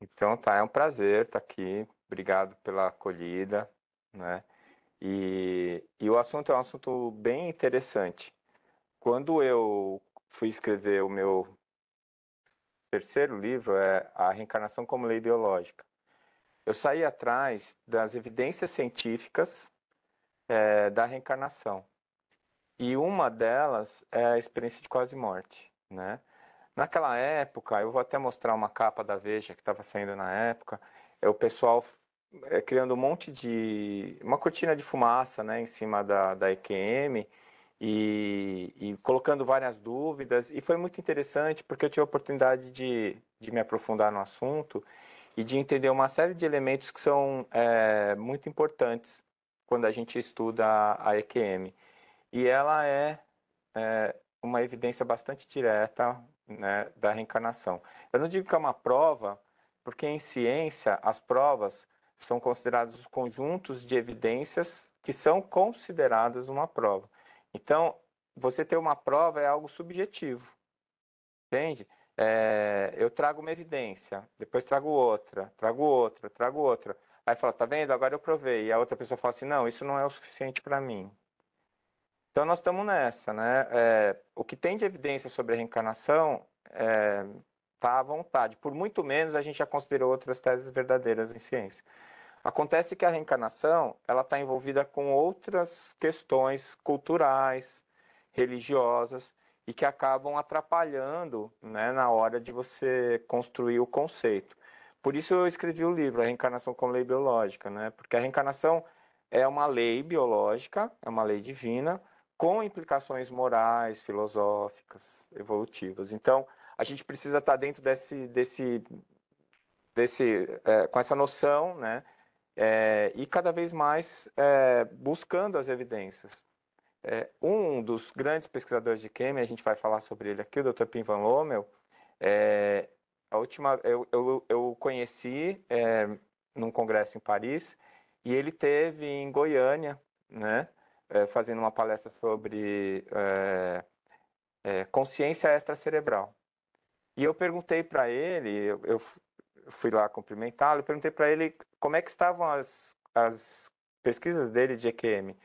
Então tá, é um prazer estar tá aqui. Obrigado pela acolhida, né? E, e o assunto é um assunto bem interessante. Quando eu fui escrever o meu terceiro livro, é A Reencarnação como Lei Biológica, eu saí atrás das evidências científicas é, da reencarnação. E uma delas é a experiência de quase morte, né? Naquela época, eu vou até mostrar uma capa da Veja que estava saindo na época, é o pessoal é, criando um monte de. uma cortina de fumaça né, em cima da, da EQM e, e colocando várias dúvidas. E foi muito interessante porque eu tive a oportunidade de, de me aprofundar no assunto e de entender uma série de elementos que são é, muito importantes quando a gente estuda a EQM. E ela é, é, uma evidência bastante direta né, da reencarnação. Eu não digo que é uma prova, porque em ciência as provas são consideradas os conjuntos de evidências que são consideradas uma prova. Então, você ter uma prova é algo subjetivo, entende? É, eu trago uma evidência, depois trago outra, trago outra, trago outra. Aí fala, tá vendo? Agora eu provei. E a outra pessoa fala assim, não, isso não é o suficiente para mim. Então nós estamos nessa, né? É, o que tem de evidência sobre a reencarnação está é, tá à vontade. Por muito menos a gente já considerou outras teses verdadeiras em ciência. Acontece que a reencarnação ela está envolvida com outras questões culturais, religiosas e que acabam atrapalhando né, na hora de você construir o conceito. Por isso eu escrevi o livro, A Reencarnação como Lei Biológica, né? porque a reencarnação é uma lei biológica, é uma lei divina, com implicações morais, filosóficas, evolutivas. Então, a gente precisa estar tá dentro desse, desse, desse é, com essa noção, né? É, e cada vez mais é, buscando as evidências. É, um dos grandes pesquisadores de Kemen, a gente vai falar sobre ele aqui, o Dr. Pim Van Lommel, é, a última eu, eu, eu conheci é, num congresso em Paris e ele teve em Goiânia, né? é, fazendo uma palestra sobre é, é, consciência extracerebral. E eu perguntei para ele, eu, eu, fui lá cumprimentá-lo, perguntei para ele como é que estavam as, as pesquisas dele de EQM. Ele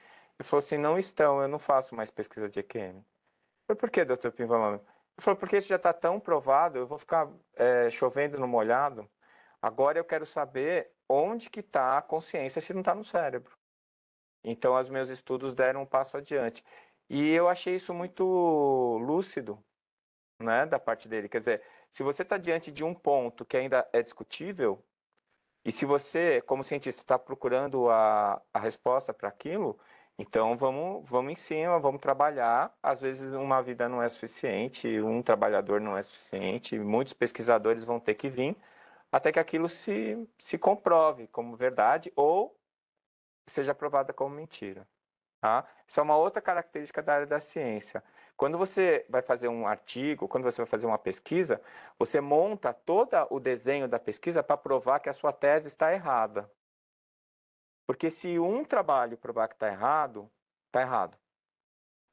falou assim, não estão, eu não faço mais pesquisa de EQM. Eu falei, por que, doutor Pimvalame? Ele falou, porque isso já está tão provado, eu vou ficar chovendo no molhado. Agora eu quero saber onde que está a consciência se não está no cérebro. Então, os meus estudos deram um passo adiante. E eu achei isso muito lúcido, né, da parte dele. Quer dizer, se você está diante de um ponto que ainda é discutível, e se você, como cientista, está procurando a, a resposta para aquilo, então vamos, vamos em cima, vamos trabalhar. Às vezes uma vida não é suficiente, um trabalhador não é suficiente, muitos pesquisadores vão ter que vir até que aquilo se, se comprove como verdade ou seja provada como mentira. Tá? Isso é uma outra característica da área da ciência. Quando você vai fazer um artigo, quando você vai fazer uma pesquisa, você monta todo o desenho da pesquisa para provar que a sua tese está errada. Porque se um trabalho provar que está errado, está errado.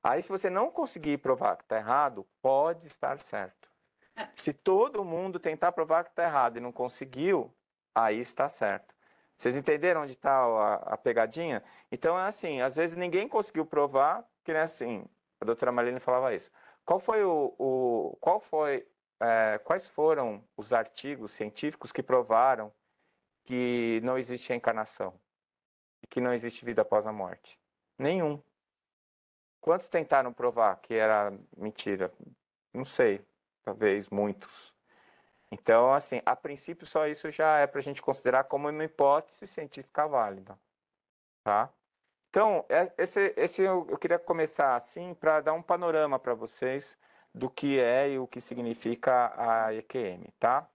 Aí, se você não conseguir provar que está errado, pode estar certo. É. Se todo mundo tentar provar que está errado e não conseguiu, aí está certo. Vocês entenderam onde está a, a, pegadinha? Então, é assim, às vezes ninguém conseguiu provar, que nem assim, a doutora Marlene falava isso. Qual foi o... o qual foi, é, quais foram os artigos científicos que provaram que não existe reencarnação? que não existe vida após a morte? Nenhum. Quantos tentaram provar que era mentira? Não sei, talvez muitos. Então, assim, a princípio só isso já é para a gente considerar como uma hipótese científica válida, tá? Então, é, esse, esse eu, eu queria começar assim para dar um panorama para vocês do que é e o que significa a EQM, tá?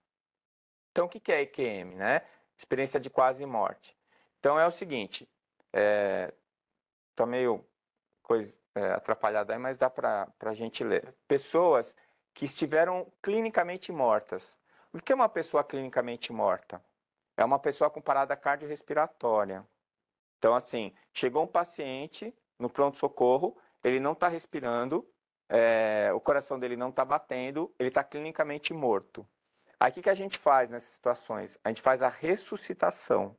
Então, o que é a EQM, né? Experiência de quase morte. Então, é o seguinte, é, tá meio coisa é, atrapalhada aí, mas dá para a gente ler. Pessoas que estiveram clinicamente mortas, o que é uma pessoa clinicamente morta? É uma pessoa com parada cardiorrespiratória. Então, assim, chegou um paciente no pronto-socorro, ele não está respirando, é, o coração dele não está batendo, ele está clinicamente morto. Aí o que, a gente faz nessas situações? A gente faz a ressuscitação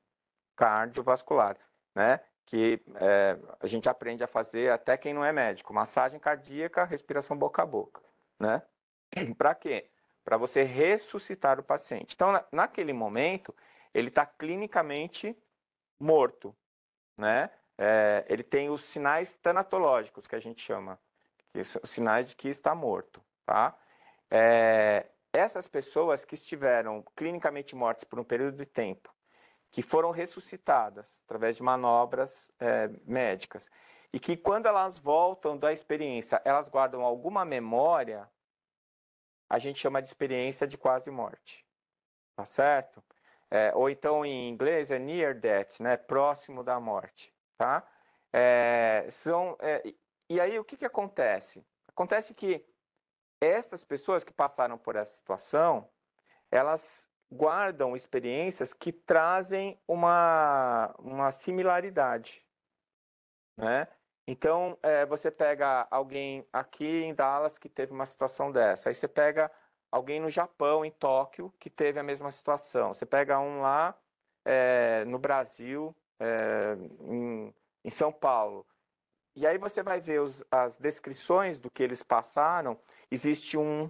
cardiovascular, né? Que é, a gente aprende a fazer até quem não é médico, massagem cardíaca, respiração boca a boca, né? Para quê? para você ressuscitar o paciente. Então, na, naquele momento, ele está clinicamente morto, né? É, ele tem os sinais tanatológicos, que a gente chama, que são os sinais de que está morto, tá? É, essas pessoas que estiveram clinicamente mortas por um período de tempo, que foram ressuscitadas através de manobras é, médicas, e que quando elas voltam da experiência, elas guardam alguma memória a gente chama de experiência de quase morte. Tá certo? É, ou então em inglês é near death, né? Próximo da morte, tá? É, são, é, e aí o que, que acontece? Acontece que essas pessoas que passaram por essa situação, elas guardam experiências que trazem uma, uma similaridade, né? Então, é, você pega alguém aqui em Dallas que teve uma situação dessa, aí você pega alguém no Japão, em Tóquio, que teve a mesma situação, você pega um lá é, no Brasil, é, em, em, São Paulo. E aí você vai ver os, as descrições do que eles passaram, existe um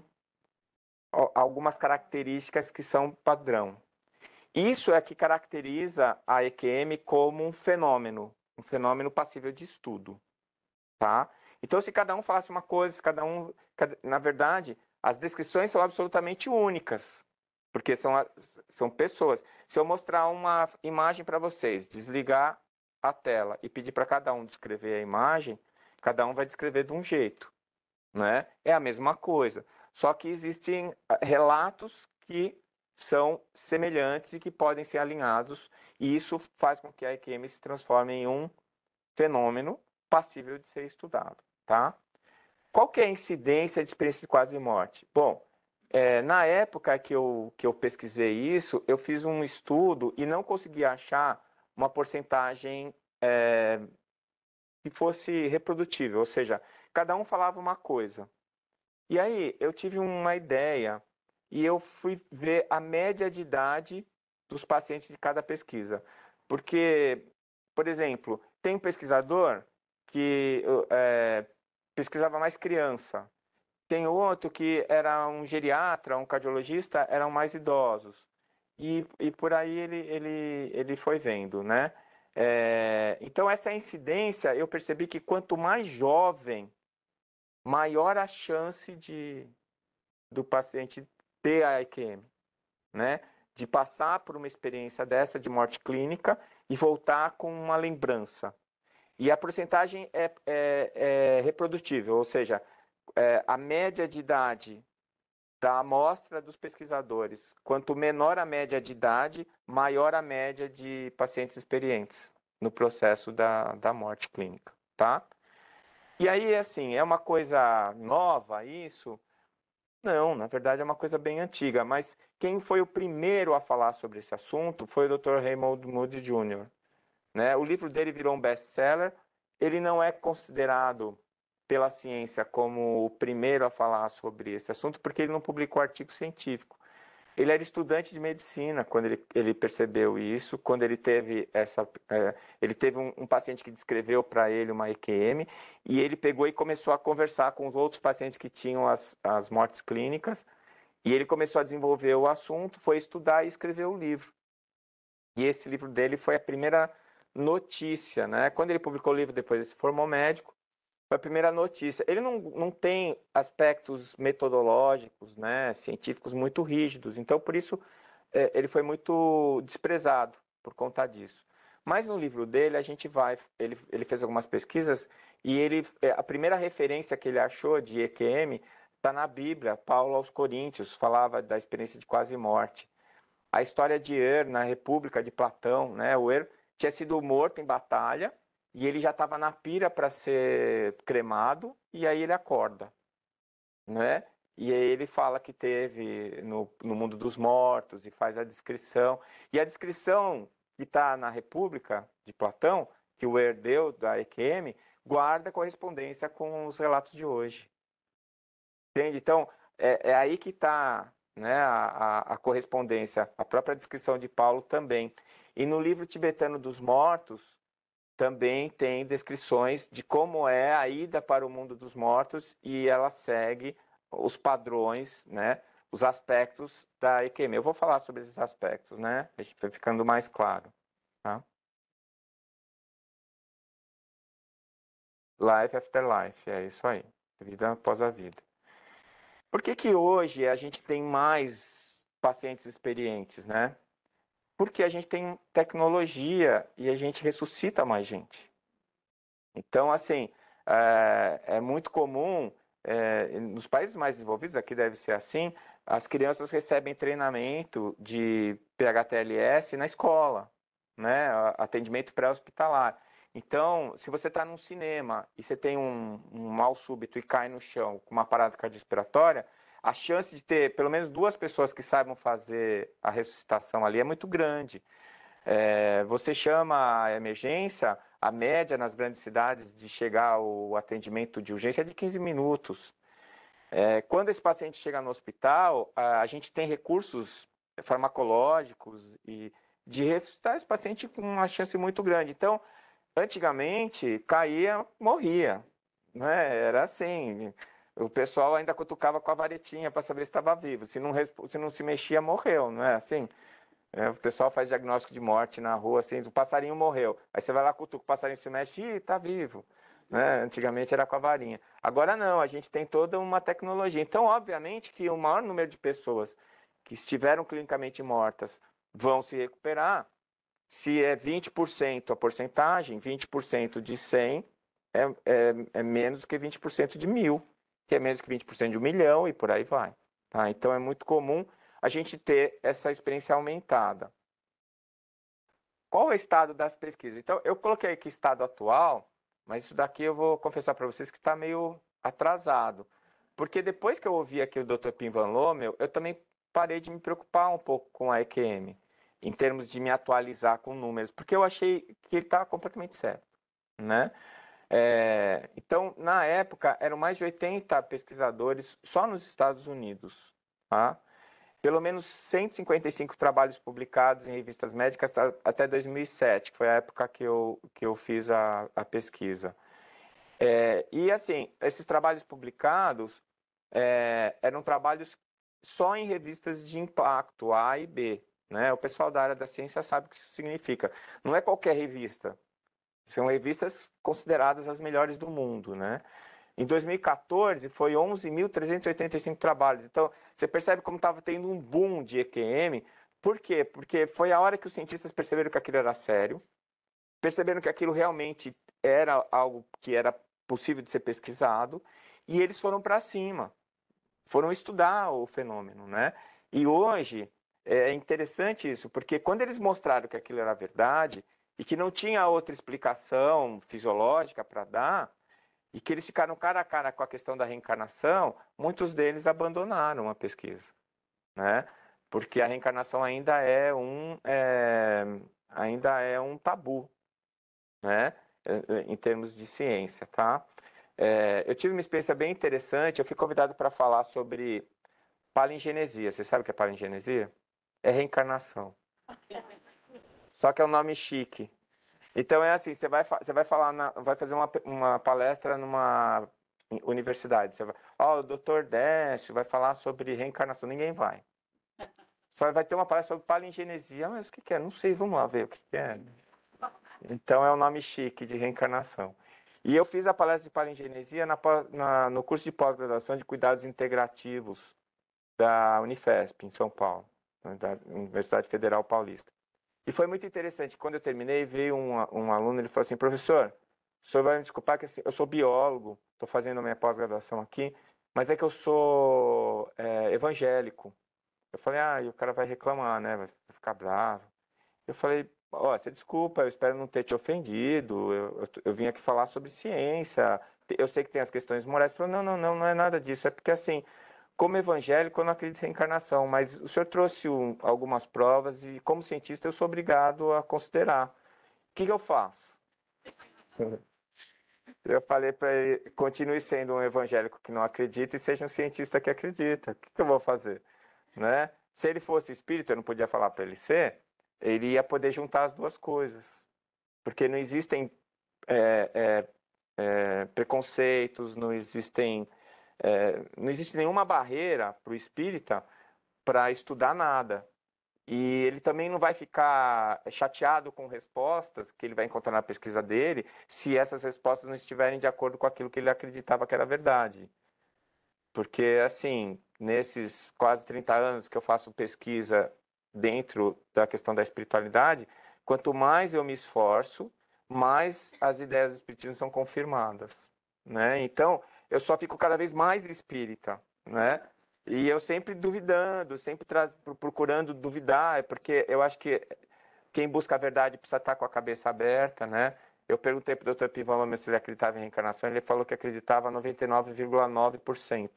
algumas características que são padrão. Isso é que caracteriza a EQM como um fenômeno, um fenômeno passível de estudo. Tá? Então, se cada um falasse uma coisa, se cada um. Na verdade, as descrições são absolutamente únicas, porque são, são pessoas. Se eu mostrar uma imagem para vocês, desligar a tela e pedir para cada um descrever a imagem, cada um vai descrever de um jeito. Né? É a mesma coisa. Só que existem ah, relatos que são semelhantes e que podem ser alinhados, e isso faz com que a EQM se transforme em um fenômeno passível de ser estudado, tá? Qual que é a incidência de experiência de quase morte? Bom, é, na época que eu, que eu pesquisei isso, eu fiz um estudo e não consegui achar uma porcentagem é, que fosse reprodutível, ou seja, cada um falava uma coisa. E aí eu tive uma ideia e eu fui ver a média de idade dos pacientes de cada pesquisa. Porque, por exemplo, tem um pesquisador que é, pesquisava mais criança. Tem outro que era um geriatra, um cardiologista, eram mais idosos. E, e por aí ele, ele, ele foi vendo, né? É, então, essa incidência, eu percebi que quanto mais jovem, maior a chance de, do paciente ter a EQM, né? De passar por uma experiência dessa de morte clínica e voltar com uma lembrança. E a porcentagem é, é, é reprodutível, ou seja, é, a média de idade da amostra dos pesquisadores. Quanto menor a média de idade, maior a média de pacientes experientes no processo da, da morte clínica, tá? E aí, assim, é uma coisa nova isso? Não, na verdade é uma coisa bem antiga, mas quem foi o primeiro a falar sobre esse assunto foi o Dr. Raymond Moody Jr. Né? O livro dele virou um best-seller. Ele não é considerado pela ciência como o primeiro a falar sobre esse assunto, porque ele não publicou artigo científico. Ele era estudante de medicina quando ele, ele percebeu isso, quando ele teve essa, é, ele teve um, um, paciente que descreveu para ele uma EQM e ele pegou e começou a conversar com os outros pacientes que tinham as, as mortes clínicas e ele começou a desenvolver o assunto, foi estudar e escreveu o livro. E esse livro dele foi a primeira notícia, né? Quando ele publicou o livro, depois ele se formou médico, foi a primeira notícia. Ele não, não tem aspectos metodológicos, né, científicos muito rígidos, então por isso é, ele foi muito desprezado por conta disso. Mas no livro dele a gente vai, ele, ele fez algumas pesquisas e ele é, a primeira referência que ele achou de EQM está na Bíblia. Paulo aos Coríntios falava da experiência de quase morte. A história de Er na República de Platão, né? O Er tinha sido morto em batalha e ele já estava na pira para ser cremado e aí ele acorda, né? E aí ele fala que teve no, no mundo dos mortos e faz a descrição. E a descrição que está na República de Platão, que o herdeu da EQM, guarda correspondência com os relatos de hoje. Entende? Então, é, é aí que está né, a, a, a correspondência, a própria descrição de Paulo também. E no livro tibetano dos mortos também tem descrições de como é a ida para o mundo dos mortos e ela segue os padrões, né? Os aspectos da EQM. Eu vou falar sobre esses aspectos, né? A ficando mais claro. Tá? Life after life, é isso aí. Vida após a vida. Por que, que hoje a gente tem mais pacientes experientes, né? porque a gente tem tecnologia e a gente ressuscita mais gente. Então, assim, é, é muito comum, é, nos países mais desenvolvidos, aqui deve ser assim, as crianças recebem treinamento de PHTLS na escola, né? atendimento pré-hospitalar. Então, se você está num cinema e você tem um, um mal súbito e cai no chão com uma parada cardiorrespiratória, a chance de ter pelo menos duas pessoas que saibam fazer a ressuscitação ali é muito grande. É, você chama a emergência, a média nas grandes cidades de chegar o atendimento de urgência é de 15 minutos. É, quando esse paciente chega no hospital, a, a, gente tem recursos farmacológicos e de ressuscitar esse paciente com uma chance muito grande. Então, antigamente, caía, morria. Né? Era assim o pessoal ainda cutucava com a varetinha para saber se estava vivo. Se não, se não se mexia, morreu, não é assim? É, o pessoal faz diagnóstico de morte na rua, assim, o passarinho morreu. Aí você vai lá, cutuca, o passarinho se mexe, e tá vivo. Né? Antigamente era com a varinha. Agora não, a gente tem toda uma tecnologia. Então, obviamente que o maior número de pessoas que estiveram clinicamente mortas vão se recuperar. Se é 20% a porcentagem, 20% de 100 é, é, é menos do que 20% de mil que é menos que 20% de um milhão e por aí vai. Tá? Então é muito comum a gente ter essa experiência aumentada. Qual é o estado das pesquisas? Então, eu coloquei aqui estado atual, mas isso daqui eu vou confessar para vocês que está meio atrasado. Porque depois que eu ouvi aqui o Dr. Pim Van Lommel, eu também parei de me preocupar um pouco com a EQM, em termos de me atualizar com números, porque eu achei que ele estava tá completamente certo, né? É, então, na época, eram mais de 80 pesquisadores só nos Estados Unidos. Tá? Pelo menos 155 trabalhos publicados em revistas médicas até 2007, que foi a época que eu, que eu fiz a, a pesquisa. É, e, assim, esses trabalhos publicados é, eram trabalhos só em revistas de impacto, A e B. Né? O pessoal da área da ciência sabe o que isso significa. Não é qualquer revista, são revistas consideradas as melhores do mundo, né? Em 2014, foi 11.385 trabalhos. Então, você percebe como estava tendo um boom de EQM. Por quê? Porque foi a hora que os cientistas perceberam que aquilo era sério, perceberam que aquilo realmente era algo que era possível de ser pesquisado, e eles foram para cima, foram estudar o fenômeno, né? E hoje é interessante isso, porque quando eles mostraram que aquilo era verdade, e que não tinha outra explicação fisiológica para dar, e que eles ficaram cara a cara com a questão da reencarnação, muitos deles abandonaram a pesquisa, né? Porque a reencarnação ainda é um, é, ainda é um tabu, né? É, é, em termos de ciência, tá? É, eu tive uma experiência bem interessante. Eu fui convidado para falar sobre palingenesia. Você sabe o que é palingenesia? É reencarnação. Só que é um nome chique. Então é assim, você vai, você vai falar, na, vai fazer uma, uma palestra numa universidade. Você vai, ó, oh, o doutor Décio vai falar sobre reencarnação. Ninguém vai. Só vai ter uma palestra sobre palingenesia. Ah, mas o que, que é? Não sei, vamos lá ver o que, que é. Então é um nome chique de reencarnação. E eu fiz a palestra de palingenesia na, na, no curso de pós-graduação de cuidados integrativos da Unifesp, em São Paulo, da Universidade Federal Paulista. E foi muito interessante. Quando eu terminei, veio um, um aluno, ele falou assim, professor, o senhor vai me desculpar que assim, eu sou biólogo, estou fazendo a minha pós-graduação aqui, mas é que eu sou é, evangélico. Eu falei, ah, e o cara vai reclamar, né? Vai ficar bravo. Eu falei, ó, oh, você desculpa, eu espero não ter te ofendido, eu, eu, eu, vim aqui falar sobre ciência, eu sei que tem as questões morais. Ele falou, não, não, não, não é nada disso, é porque assim, como evangélico, eu não acredito em reencarnação, mas o senhor trouxe um, algumas provas e, como cientista, eu sou obrigado a considerar. O que, que eu faço? Eu falei para ele: continue sendo um evangélico que não acredita e seja um cientista que acredita. O que, que eu vou fazer? Né? Se ele fosse espírito, eu não podia falar para ele ser, ele ia poder juntar as duas coisas. Porque não existem é, é, é, preconceitos, não existem é, não existe nenhuma barreira para o espírita para estudar nada. E ele também não vai ficar chateado com respostas que ele vai encontrar na pesquisa dele, se essas respostas não estiverem de acordo com aquilo que ele acreditava que era verdade. Porque, assim, nesses quase 30 anos que eu faço pesquisa dentro da questão da espiritualidade, quanto mais eu me esforço, mais as ideias do espiritismo são confirmadas. Né? Então, eu só fico cada vez mais espírita, né? E eu sempre duvidando, sempre procurando duvidar, é porque eu acho que quem busca a verdade precisa estar tá com a cabeça aberta, né? Eu perguntei para o Dr. Pivama se ele acreditava em reencarnação, ele falou que acreditava 99,9%.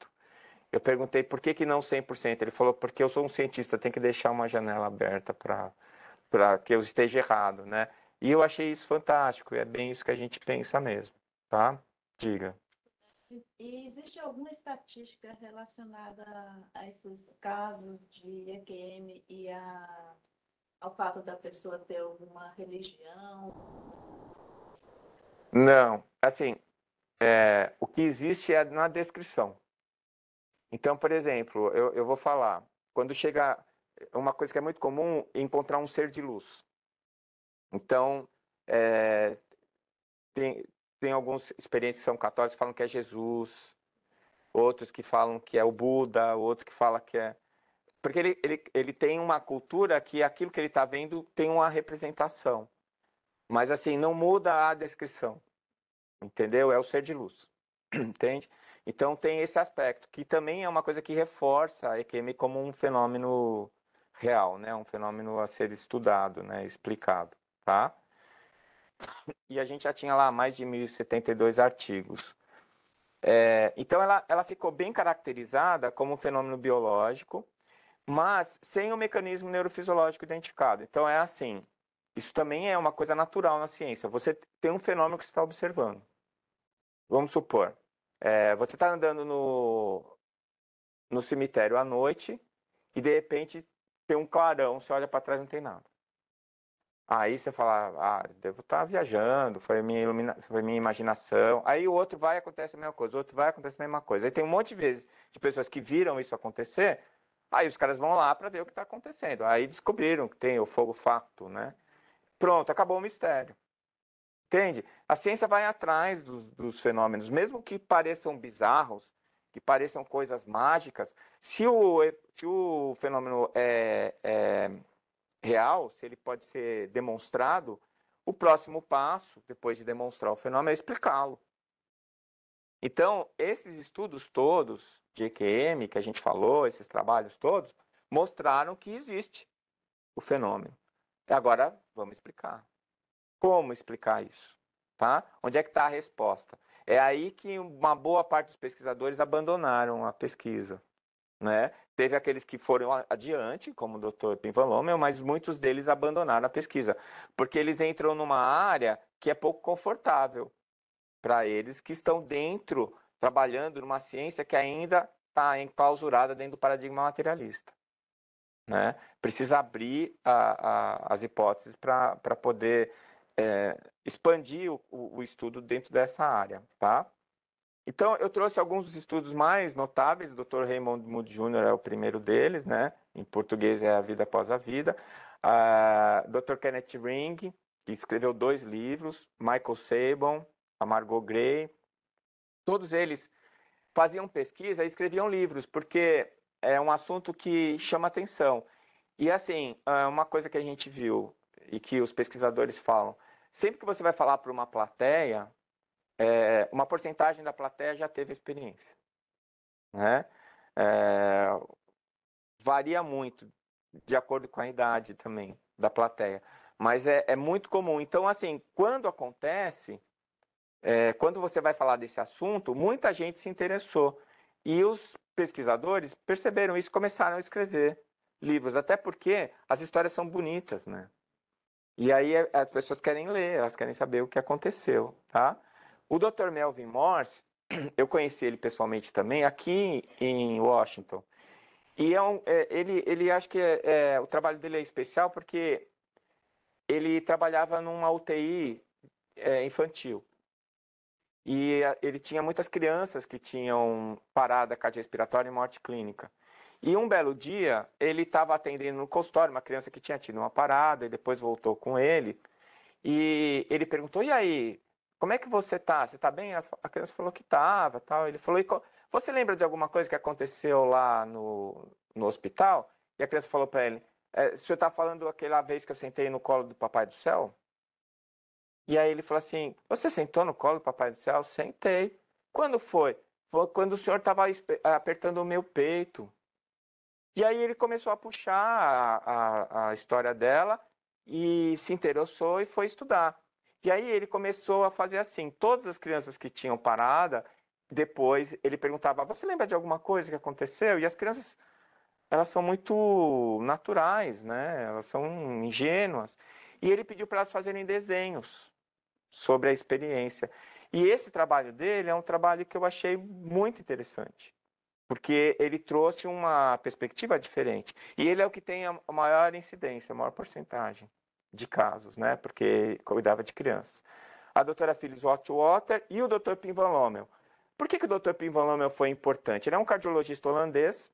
Eu perguntei por que, que não 100%. Ele falou, porque eu sou um cientista, tem que deixar uma janela aberta para que eu esteja errado, né? E eu achei isso fantástico, e é bem isso que a gente pensa mesmo, tá? Diga. E existe alguma estatística relacionada a esses casos de EQM e a, ao fato da pessoa ter alguma religião? Não, assim, é, o que existe é na descrição. Então, por exemplo, eu, eu vou falar, quando chega uma coisa que é muito comum é encontrar um ser de luz. Então, é, tem, tem algumas experiências que são católicos falam que é Jesus, outros que falam que é o Buda, outros que falam que é. Porque ele, ele, ele tem uma cultura que aquilo que ele está vendo tem uma representação. Mas assim, não muda a descrição. Entendeu? É o ser de luz. Entende? Então tem esse aspecto, que também é uma coisa que reforça a EQM como um fenômeno real, né? Um fenômeno a ser estudado, né? Explicado, tá? e a gente já tinha lá mais de 1.072 artigos. É, então, ela, ela ficou bem caracterizada como um fenômeno biológico, mas sem o mecanismo neurofisiológico identificado. Então, é assim: isso também é uma coisa natural na ciência. Você tem um fenômeno que você está observando. Vamos supor, é, você está andando no, no cemitério à noite e de repente tem um clarão, você olha para trás não tem nada. Aí você fala, ah, devo estar tá viajando, foi minha, ilumina... foi minha imaginação. Aí o outro vai acontece a mesma coisa, o outro vai acontece a mesma coisa. Aí tem um monte de vezes de pessoas que viram isso acontecer, aí os caras vão lá para ver o que está acontecendo. Aí descobriram que tem o fogo fato, né? Pronto, acabou o mistério. Entende? A ciência vai atrás dos, dos fenômenos, mesmo que pareçam bizarros, que pareçam coisas mágicas. Se o, se o fenômeno é, é real, se ele pode ser demonstrado, o próximo passo, depois de demonstrar o fenômeno, é explicá-lo. Então, esses estudos todos de EQM que a gente falou, esses trabalhos todos, mostraram que existe o fenômeno. agora, vamos explicar. Como explicar isso? Tá? Onde é que está a resposta? É aí que uma boa parte dos pesquisadores abandonaram a pesquisa. Né? Teve aqueles que foram adiante, como o Dr. Pinvalomel, mas muitos deles abandonaram a pesquisa, porque eles entram numa área que é pouco confortável para eles que estão dentro, trabalhando numa ciência que ainda está enclausurada dentro do paradigma materialista. Né? Precisa abrir a, a, as hipóteses para poder é, expandir o, o, estudo dentro dessa área, tá? Então, eu trouxe alguns dos estudos mais notáveis, o Dr. Raymond Moody Jr. é o primeiro deles, né? Em português é A Vida Após a Vida. Uh, Dr. Kenneth Ring, que escreveu dois livros, Michael Sabon, a Margot Gray, todos eles faziam pesquisa e escreviam livros, porque é um assunto que chama atenção. E assim, é uma coisa que a gente viu e que os pesquisadores falam, sempre que você vai falar para uma plateia, é, uma porcentagem da plateia já teve experiência. Né? É, varia muito de acordo com a idade também da plateia, mas é, é muito comum. Então, assim, quando acontece, eh, quando você vai falar desse assunto, muita gente se interessou e os pesquisadores perceberam isso, começaram a escrever livros, até porque as histórias são bonitas, né? E aí as pessoas querem ler, elas querem saber o que aconteceu, tá? O Dr. Melvin Morse, eu conheci ele pessoalmente também, aqui em Washington. E é um, é, ele, ele acho que é, é o trabalho dele é especial porque ele trabalhava numa UTI é, infantil. E a, é, ele tinha muitas crianças que tinham parada cardiorrespiratória e morte clínica. E um belo dia, ele estava atendendo no consultório uma criança que tinha tido uma parada e depois voltou com ele. E ele perguntou: e aí, como é que você tá? Você tá bem? A criança falou que tava, tal. Ele falou, você lembra de alguma coisa que aconteceu lá no, no hospital? E a criança falou para ele, é, o senhor tá falando aquela vez que eu sentei no colo do papai do céu? E aí ele falou assim, você sentou no colo do papai do céu? Sentei. Quando foi? Foi quando o senhor estava apertando o meu peito. E aí ele começou a puxar a, a, a história dela e se interessou e foi estudar. E aí ele começou a fazer assim: todas as crianças que tinham parada, depois ele perguntava: Você lembra de alguma coisa que aconteceu? E as crianças, elas são muito naturais, né? Elas são ingênuas. E ele pediu para elas fazerem desenhos sobre a experiência. E esse trabalho dele é um trabalho que eu achei muito interessante, porque ele trouxe uma perspectiva diferente. E ele é o que tem a maior incidência, a maior porcentagem de casos, né? Uhum. Porque cuidava de crianças. A doutora Phyllis Watchwater e o doutor Pim van Lommel. Por que, que o doutor Pim van Lommel foi importante? Ele é um cardiologista holandês,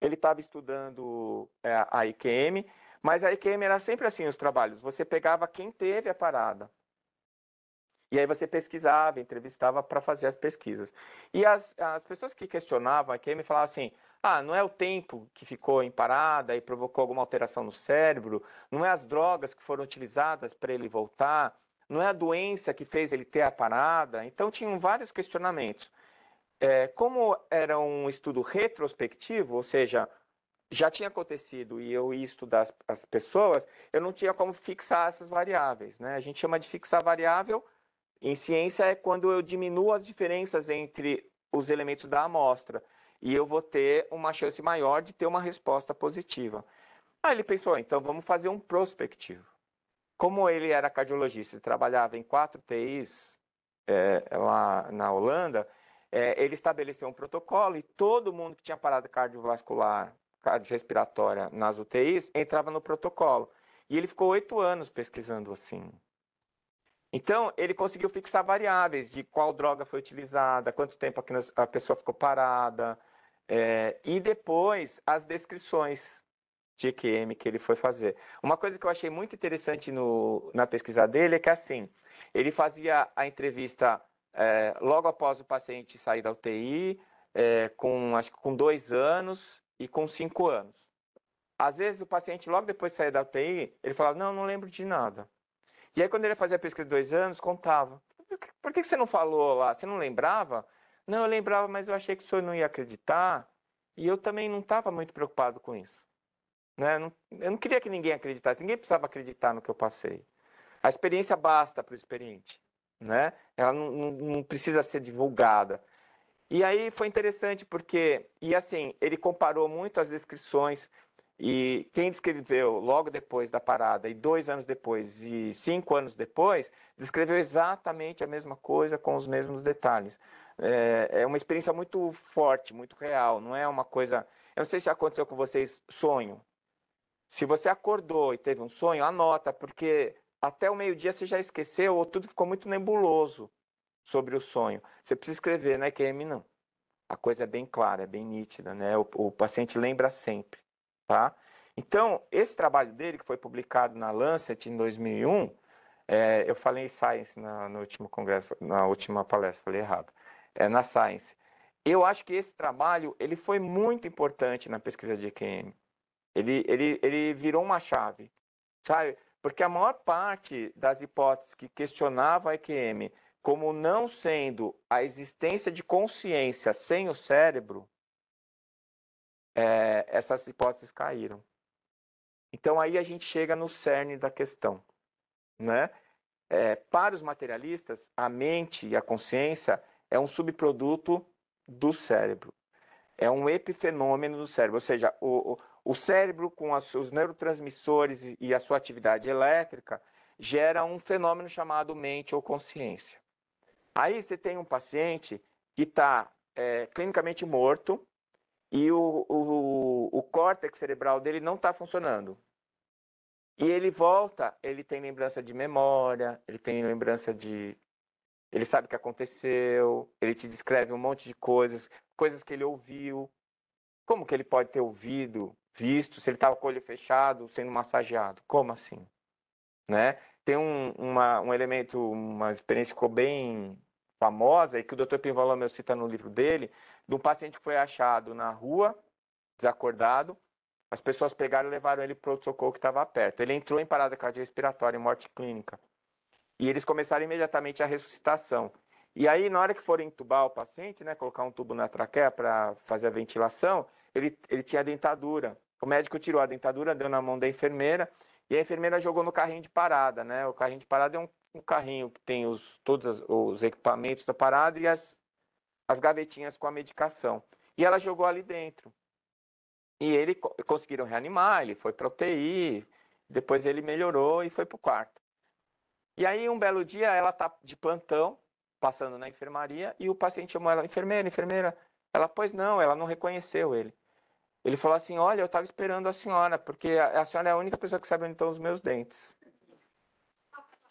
ele estava estudando é, a IQM, mas a IQM era sempre assim os trabalhos, você pegava quem teve a parada. E aí você pesquisava, entrevistava para fazer as pesquisas. E as, as pessoas que questionavam a IQM falavam assim, ah, não é o tempo que ficou em parada e provocou alguma alteração no cérebro, não é as drogas que foram utilizadas para ele voltar, não é a doença que fez ele ter a parada. Então, tinham vários questionamentos. É, como era um estudo retrospectivo, ou seja, já tinha acontecido e eu ia estudar as, as pessoas, eu não tinha como fixar essas variáveis. Né? A gente chama de fixar variável em ciência é quando eu diminuo as diferenças entre os elementos da amostra e eu vou ter uma chance maior de ter uma resposta positiva. Aí ele pensou, então vamos fazer um prospectivo. Como ele era cardiologista e trabalhava em quatro TIs é, eh, lá na Holanda, é, ele estabeleceu um protocolo e todo mundo que tinha parada cardiovascular, cardiorrespiratória nas UTIs entrava no protocolo. E ele ficou oito anos pesquisando assim. Então, ele conseguiu fixar variáveis de qual droga foi utilizada, quanto tempo a pessoa ficou parada, é, e depois as descrições de EQM que ele foi fazer. Uma coisa que eu achei muito interessante no, na pesquisa dele é que, assim, ele fazia a entrevista é, logo após o paciente sair da UTI, é, com, acho que com dois anos e com cinco anos. Às vezes, o paciente, logo depois de sair da UTI, ele falava, não, não lembro de nada. E aí, quando ele fazia a pesquisa de dois anos, contava. Por que, você não falou lá? Você não lembrava? Não, eu lembrava, mas eu achei que o senhor não ia acreditar. E eu também não estava muito preocupado com isso. Né? Eu, não, eu não queria que ninguém acreditasse. Ninguém precisava acreditar no que eu passei. A experiência basta para o experiente. Né? Ela não, não, não precisa ser divulgada. E aí foi interessante porque, e assim, ele comparou muito as descrições, e quem descreveu logo depois da parada, e dois anos depois, e cinco anos depois, descreveu exatamente a mesma coisa com os mesmos detalhes. É, é uma experiência muito forte, muito real, não é uma coisa. Eu não sei se aconteceu com vocês sonho. Se você acordou e teve um sonho, anota, porque até o meio-dia você já esqueceu ou tudo ficou muito nebuloso sobre o sonho. Você precisa escrever, não é QM, não. A coisa é bem clara, é bem nítida, né? o, o paciente lembra sempre. Tá? Então, esse trabalho dele, que foi publicado na Lancet em 2001, é, eu falei em Science na, no último congresso, na última palestra, falei errado, é, na Science. Eu acho que esse trabalho ele foi muito importante na pesquisa de EQM. Ele, ele, ele virou uma chave, sabe? Porque a maior parte das hipóteses que questionava a EQM como não sendo a existência de consciência sem o cérebro, é, essas hipóteses caíram. Então aí a gente chega no cerne da questão, né? É, para os materialistas, a mente e a consciência é um subproduto do cérebro, é um epifenômeno do cérebro, ou seja, o, o cérebro com as, os neurotransmissores e a sua atividade elétrica gera um fenômeno chamado mente ou consciência. Aí você tem um paciente que está é, clinicamente morto, e o, o, o córtex cerebral dele não está funcionando. E ele volta, ele tem lembrança de memória, ele tem lembrança de. Ele sabe o que aconteceu, ele te descreve um monte de coisas, coisas que ele ouviu. Como que ele pode ter ouvido, visto, se ele estava tá com o olho fechado, sendo massageado? Como assim? Né? Tem um, uma, um elemento, uma experiência que ficou bem famosa e que o Dr. Pinvalomeu cita no livro dele, de um paciente que foi achado na rua, desacordado. As pessoas pegaram e levaram ele para o socorro que estava perto. Ele entrou em parada cardiorrespiratória, em morte clínica. E eles começaram imediatamente a ressuscitação. E aí, na hora que forem entubar o paciente, né, colocar um tubo na traqueia para fazer a ventilação, ele, ele tinha dentadura. O médico tirou a dentadura, deu na mão da enfermeira, e a enfermeira jogou no carrinho de parada, né? O carrinho de parada é um, um carrinho que tem os, todos os equipamentos da parada e as as gavetinhas com a medicação. E ela jogou ali dentro. E ele conseguiram reanimar, ele foi para UTI, depois ele melhorou e foi para o quarto. E aí um belo dia ela está de plantão, passando na enfermaria, e o paciente chamou ela, enfermeira, enfermeira. Ela, pois não, ela não reconheceu ele. Ele falou assim, olha, eu estava esperando a senhora, porque a, senhora é a única pessoa que sabe onde estão os meus dentes.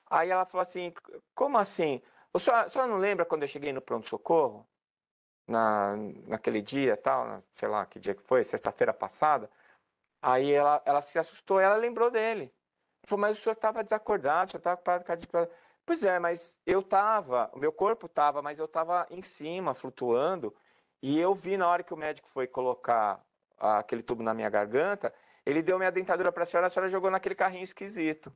Aí ela falou assim, como assim? O senhor, não lembra quando eu cheguei no pronto-socorro? na, naquele dia, tal, sei lá que dia que foi, sexta-feira passada. Aí ela, ela se assustou, ela lembrou dele. Falou, mas o senhor estava desacordado, o senhor estava para cara Pois é, mas eu estava, o meu corpo estava, mas eu estava em cima, flutuando, e eu vi na hora que o médico foi colocar aquele tubo na minha garganta, ele deu minha dentadura para a senhora, a senhora jogou naquele carrinho esquisito.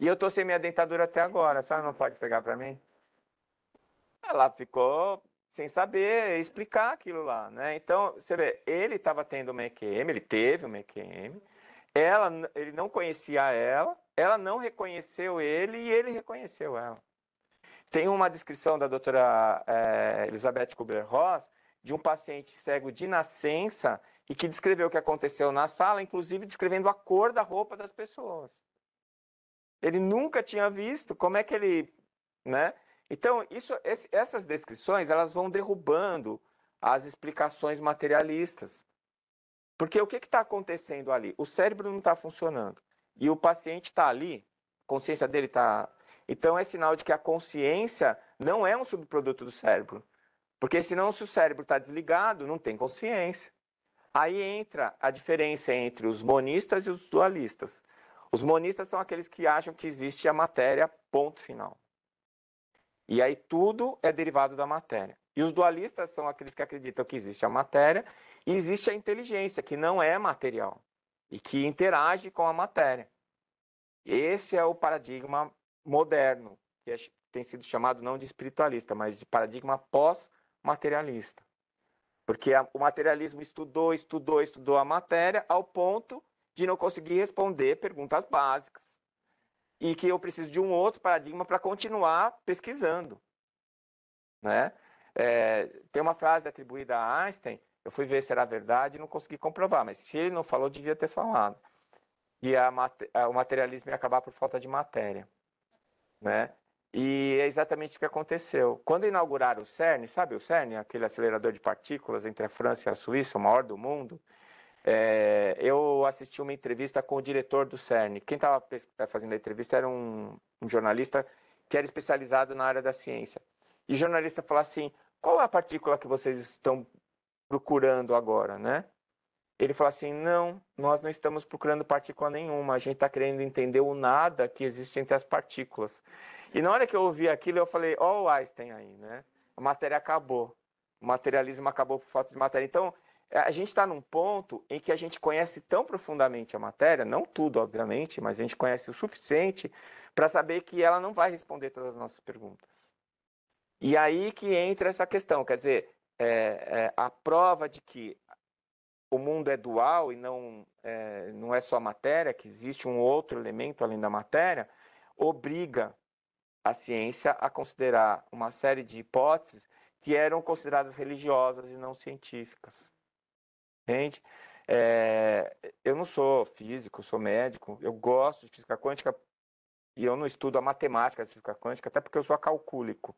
E eu estou sem minha dentadura até agora, a senhora não pode pegar para mim? Ela ficou sem saber explicar aquilo lá, né? Então, você vê, ele estava tendo uma EQM, ele teve uma EQM, ela, ele não conhecia ela, ela não reconheceu ele e ele reconheceu ela. Tem uma descrição da doutora é, Elizabeth Kubler-Ross de um paciente cego de nascença e que descreveu o que aconteceu na sala, inclusive descrevendo a cor da roupa das pessoas. Ele nunca tinha visto como é que ele, né? Então, isso, esse, essas descrições elas vão derrubando as explicações materialistas. Porque o que está acontecendo ali? O cérebro não está funcionando. E o paciente está ali, a consciência dele está. Então, é sinal de que a consciência não é um subproduto do cérebro. Porque, senão, se o cérebro está desligado, não tem consciência. Aí entra a diferença entre os monistas e os dualistas. Os monistas são aqueles que acham que existe a matéria, ponto final. E aí tudo é derivado da matéria. E os dualistas são aqueles que acreditam que existe a matéria e existe a inteligência, que não é material e que interage com a matéria. Esse é o paradigma moderno, que é, tem sido chamado não de espiritualista, mas de paradigma pós-materialista. Porque a, o materialismo estudou, estudou, estudou a matéria ao ponto de não conseguir responder perguntas básicas e que eu preciso de um outro paradigma para continuar pesquisando. Né? É, tem uma frase atribuída a Einstein, eu fui ver se era verdade e não consegui comprovar, mas se ele não falou, devia ter falado. E a, o materialismo ia acabar por falta de matéria. Né? E é exatamente o que aconteceu. Quando inauguraram o CERN, sabe o CERN, aquele acelerador de partículas entre a França e a Suíça, o maior do mundo, é, eu assisti uma entrevista com o diretor do CERN. Quem estava tá fazendo a entrevista era um, um, jornalista que era especializado na área da ciência. E o jornalista falou assim: qual é a partícula que vocês estão procurando agora, né? Ele falou assim: não, nós não estamos procurando partícula nenhuma, a gente está querendo entender o nada que existe entre as partículas. E na hora que eu ouvi aquilo, eu falei: ó, oh, o Einstein aí, né? A matéria acabou. O materialismo acabou por falta de matéria. Então, é, a gente está num ponto em que a gente conhece tão profundamente a matéria, não tudo, obviamente, mas a gente conhece o suficiente para saber que ela não vai responder todas as nossas perguntas. E aí que entra essa questão, quer dizer, é, é, a prova de que o mundo é dual e não é, não é só matéria, que existe um outro elemento além da matéria, obriga a ciência a considerar uma série de hipóteses que eram consideradas religiosas e não científicas entende? É, eu não sou físico, sou médico, eu gosto de física quântica e eu não estudo a matemática da física quântica, até porque eu sou acalcúlico.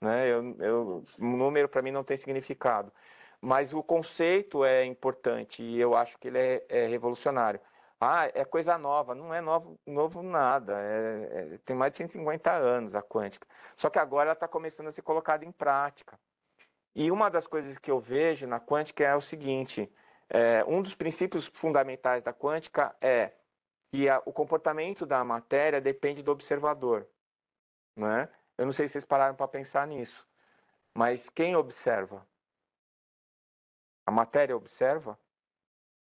Né? Eu, eu, número para mim não tem significado. Mas o conceito é importante e eu acho que ele é, é revolucionário. Ah, é coisa nova. Não é novo, novo nada. É, é, tem mais de 150 anos a quântica. Só que agora ela está começando a ser colocada em prática. E uma das coisas que eu vejo na quântica é o seguinte: é, um dos princípios fundamentais da quântica é que a, o comportamento da matéria depende do observador. Né? Eu não sei se vocês pararam para pensar nisso, mas quem observa? A matéria observa?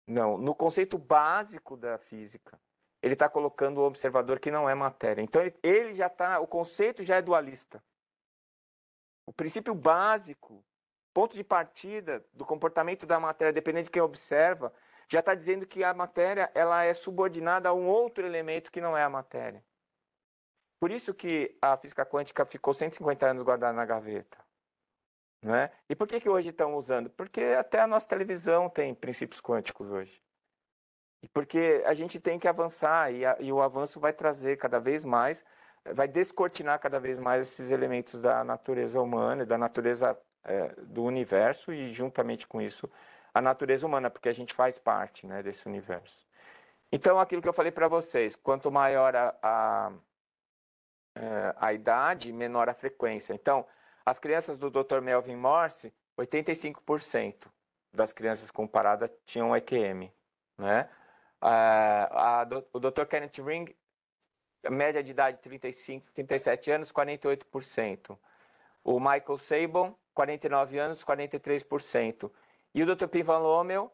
Não. No conceito básico da física, ele está colocando o observador que não é matéria. Então ele, ele já está, o conceito já é dualista. O princípio básico ponto de partida do comportamento da matéria, dependendo de quem observa, já está dizendo que a matéria ela é subordinada a um outro elemento que não é a matéria. Por isso que a física quântica ficou 150 anos guardada na gaveta. é? E por que, que hoje estão usando? Porque até a nossa televisão tem princípios quânticos hoje. E porque a gente tem que avançar e, a, e o avanço vai trazer cada vez mais, vai descortinar cada vez mais esses elementos da natureza humana, da natureza é, do universo e, juntamente com isso, a natureza humana, porque a gente faz parte né, desse universo. Então, aquilo que eu falei para vocês, quanto maior a, a, é, a, idade, menor a frequência. Então, as crianças do Dr. Melvin Morse, 85% das crianças com parada tinham EQM. Né? A, o Dr. Kenneth Ring, média de idade 35, 37 anos, 48%. O Michael Sabon, 49 anos, 43%. E o Dr. Pivalomel,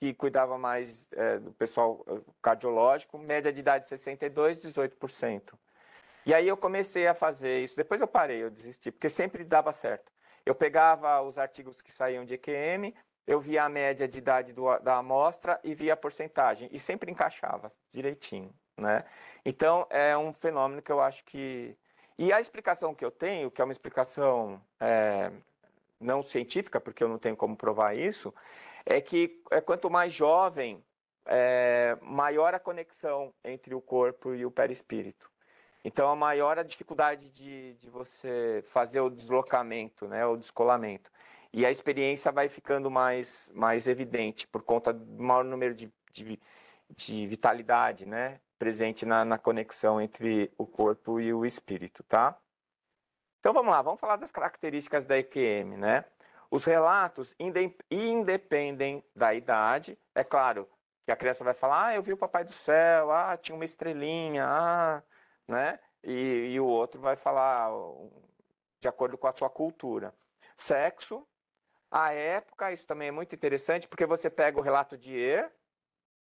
que cuidava mais é, do pessoal é, cardiológico, média de idade 62, 18%. E aí eu comecei a fazer isso. Depois eu parei, eu desisti, porque sempre dava certo. Eu pegava os artigos que saíam de EQM, eu via a média de idade do, da amostra e via a porcentagem. E sempre encaixava direitinho, né? Então, é um fenômeno que eu acho que... E a explicação que eu tenho, que é uma explicação... É não científica, porque eu não tenho como provar isso, é que é quanto mais jovem, é, maior a conexão entre o corpo e o perispírito. Então, a maior a dificuldade de, de você fazer o deslocamento, né, o descolamento. E a experiência vai ficando mais, mais evidente por conta do maior número de, de, de vitalidade, né, presente na, na conexão entre o corpo e o espírito, tá? Então vamos lá, vamos falar das características da EQM, né? Os relatos independem da idade. É claro que a criança vai falar, ah, eu vi o papai do céu, ah, tinha uma estrelinha, ah, né? E, e o outro vai falar de acordo com a sua cultura. Sexo, a época, isso também é muito interessante, porque você pega o relato de E,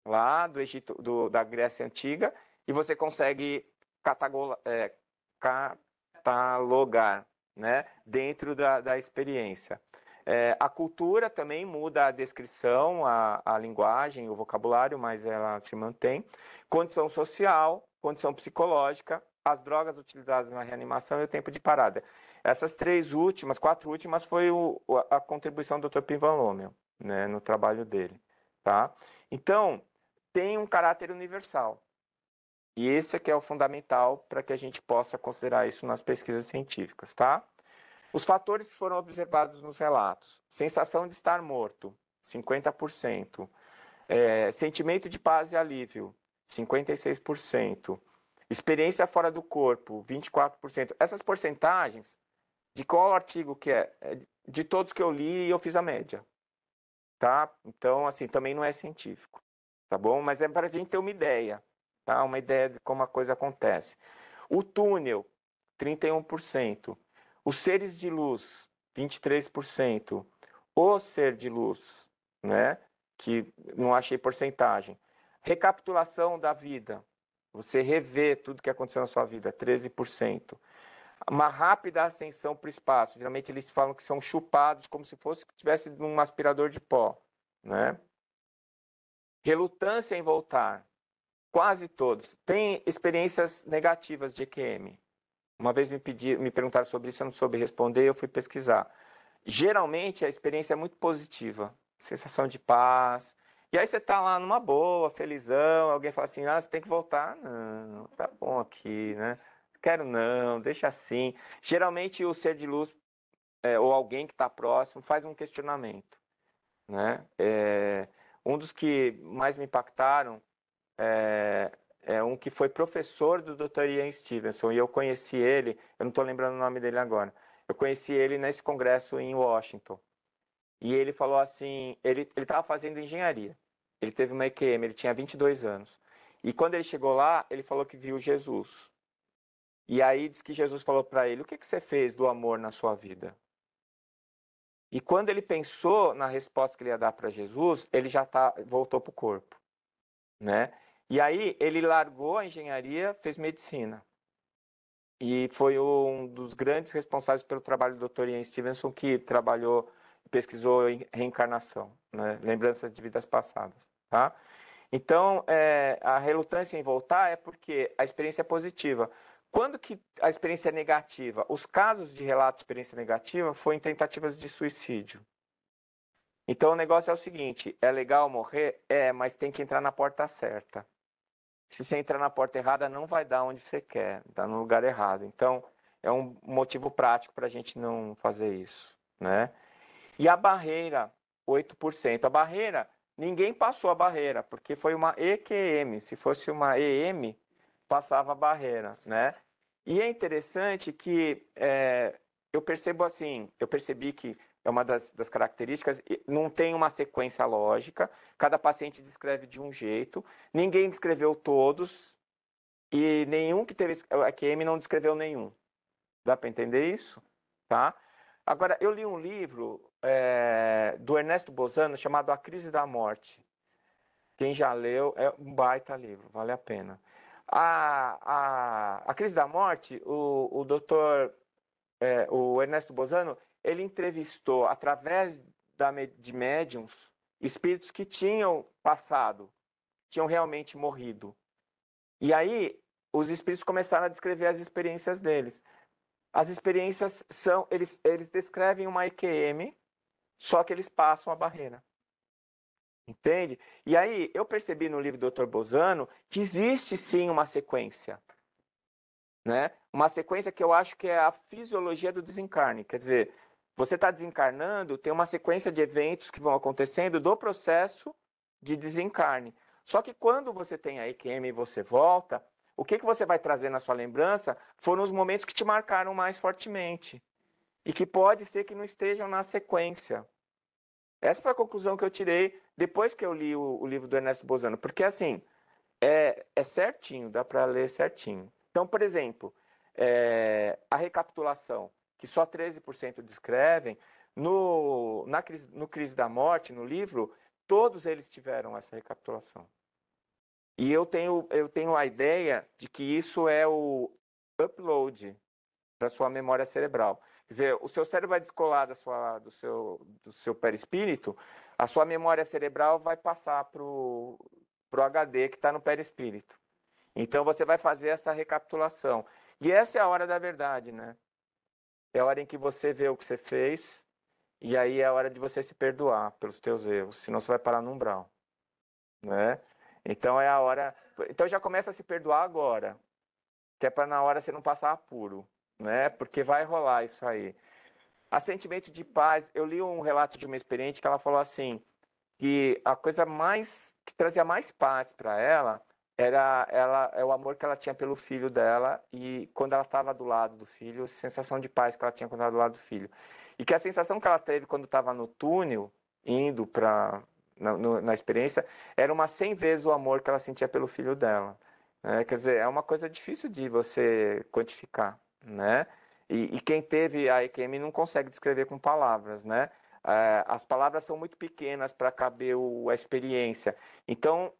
lá do Egito, do, da Grécia Antiga, e você consegue catagola, é, ca, catalogar né, dentro da, da experiência. É, a cultura também muda a descrição, a, a linguagem, o vocabulário, mas ela se mantém. Condição social, condição psicológica, as drogas utilizadas na reanimação e o tempo de parada. Essas três últimas, quatro últimas, foi o, a contribuição do Dr. Pivan Lomel, né, no trabalho dele. Tá? Então, tem um caráter universal. E esse aqui é, é o fundamental para que a gente possa considerar isso nas pesquisas científicas, tá? Os fatores que foram observados nos relatos: sensação de estar morto, 50%, é, sentimento de paz e alívio, 56%, experiência fora do corpo, 24%. Essas porcentagens, de qual artigo que é? é de todos que eu li, eu fiz a média, tá? Então, assim, também não é científico, tá bom? Mas é para a gente ter uma ideia tá? Uma ideia de como a coisa acontece. O túnel, 31%. Os seres de luz, 23%. O ser de luz, né? Que não achei porcentagem. Recapitulação da vida. Você revê tudo que aconteceu na sua vida, 13%. Uma rápida ascensão para o espaço. Geralmente eles falam que são chupados como se fosse que tivesse um aspirador de pó, né? Relutância em voltar, quase todos, têm experiências negativas de EQM. Uma vez me, pedi, me perguntaram sobre isso, eu não soube responder, eu fui pesquisar. Geralmente a experiência é muito positiva, sensação de paz. E aí você está lá numa boa, felizão, alguém fala assim, ah, você tem que voltar. Não, tá bom aqui, né? Quero não, deixa assim. Geralmente o ser de luz é, ou alguém que está próximo faz um questionamento, né? É, um dos que mais me impactaram é, é um que foi professor do Dr. Ian Stevenson, e eu conheci ele, eu não estou lembrando o nome dele agora, eu conheci ele nesse congresso em Washington. E ele falou assim, ele estava fazendo engenharia, ele teve uma EQM, ele tinha 22 anos. E quando ele chegou lá, ele falou que viu Jesus. E aí diz que Jesus falou para ele, o que, que você fez do amor na sua vida? E quando ele pensou na resposta que ele ia dar para Jesus, ele já tá, voltou para o corpo né? E aí ele largou a engenharia, fez medicina. E foi um dos grandes responsáveis pelo trabalho do Dr. Ian Stevenson, que trabalhou e pesquisou em reencarnação, né? lembranças de vidas passadas, tá? Então, é, a relutância em voltar é porque a experiência é positiva. Quando que a experiência é negativa? Os casos de relato de experiência negativa foi em tentativas de suicídio. Então o negócio é o seguinte: é legal morrer? É, mas tem que entrar na porta certa. Se você entrar na porta errada, não vai dar onde você quer, dá tá no lugar errado. Então é um motivo prático para a gente não fazer isso, né? E a barreira, 8%. A barreira, ninguém passou a barreira, porque foi uma EQM. Se fosse uma EM, passava a barreira, né? E é interessante que é, eu percebo assim, eu percebi que é uma das, das, características, não tem uma sequência lógica, cada paciente descreve de um jeito, ninguém descreveu todos, e nenhum que teve a QM não descreveu nenhum. Dá para entender isso? Tá? Agora, eu li um livro é, do Ernesto Bozano chamado A Crise da Morte. Quem já leu, é um baita livro, vale a pena. A, a, a Crise da Morte, o, o doutor, é, o Ernesto Bozano, ele entrevistou, através da, de médiums, espíritos que tinham passado, tinham realmente morrido. E aí, os espíritos começaram a descrever as experiências deles. As experiências são, eles, eles descrevem uma EQM, só que eles passam a barreira. Entende? E aí, eu percebi no livro do Dr. Bozano que existe sim uma sequência. Né? Uma sequência que eu acho que é a fisiologia do desencarne. Quer dizer, você está desencarnando, tem uma sequência de eventos que vão acontecendo do processo de desencarne. Só que quando você tem a EQM e você volta, o que, que você vai trazer na sua lembrança foram os momentos que te marcaram mais fortemente e que pode ser que não estejam na sequência. Essa foi a conclusão que eu tirei depois que eu li o, o livro do Ernesto Bozano, porque assim é, é certinho, dá para ler certinho. Então, por exemplo, é, a recapitulação que só 13% descrevem, no, na, no Crise da Morte, no livro, todos eles tiveram essa recapitulação. E eu tenho, eu tenho a ideia de que isso é o upload da sua memória cerebral. Quer dizer, o seu cérebro vai descolar da sua, do, seu, do seu perispírito, a sua memória cerebral vai passar para o HD que está no perispírito. Então você vai fazer essa recapitulação. E essa é a hora da verdade, né? é a hora em que você vê o que você fez e aí é a hora de você se perdoar pelos teus erros, senão você vai parar no umbral, né? Então é a hora, então já começa a se perdoar agora, que é para na hora você não passar apuro, né? Porque vai rolar isso aí. A sentimento de paz, eu li um relato de uma experiente que ela falou assim, que a coisa mais que trazia mais paz para ela era ela é o amor que ela tinha pelo filho dela e quando ela estava do lado do filho, a sensação de paz que ela tinha quando ela do lado do filho. E que a sensação que ela teve quando estava no túnel, indo para na, na, experiência, era uma 100 vezes o amor que ela sentia pelo filho dela. Né? Quer dizer, é uma coisa difícil de você quantificar, né? E, e quem teve a EQM não consegue descrever com palavras, né? É, as palavras são muito pequenas para caber o, a experiência. Então,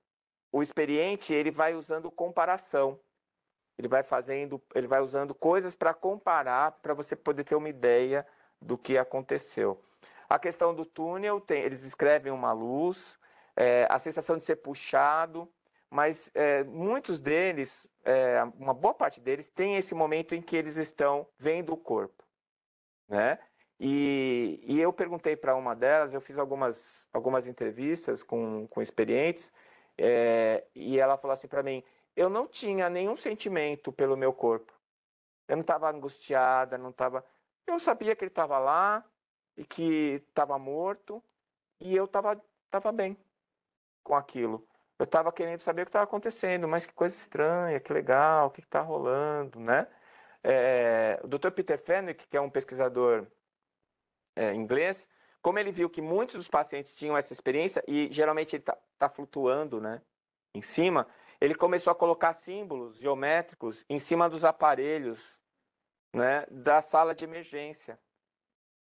o experiente ele vai usando comparação. Ele vai fazendo, ele vai usando coisas para comparar para você poder ter uma ideia do que aconteceu. A questão do túnel, tem, eles escrevem uma luz, é, a sensação de ser puxado, mas é, muitos deles, é, uma boa parte deles, tem esse momento em que eles estão vendo o corpo, né? E, e eu perguntei para uma delas, eu fiz algumas, algumas entrevistas com, com experientes, é, e ela falou assim para mim: eu não tinha nenhum sentimento pelo meu corpo. Eu não estava angustiada, não estava. Eu sabia que ele estava lá e que estava morto e eu estava tava bem com aquilo. Eu estava querendo saber o que estava acontecendo, mas que coisa estranha, que legal, o que está rolando, né? É, o Dr. Peter Fenwick, que é um pesquisador é, inglês, como ele viu que muitos dos pacientes tinham essa experiência, e geralmente ele está tá flutuando né, em cima, ele começou a colocar símbolos geométricos em cima dos aparelhos né, da sala de emergência.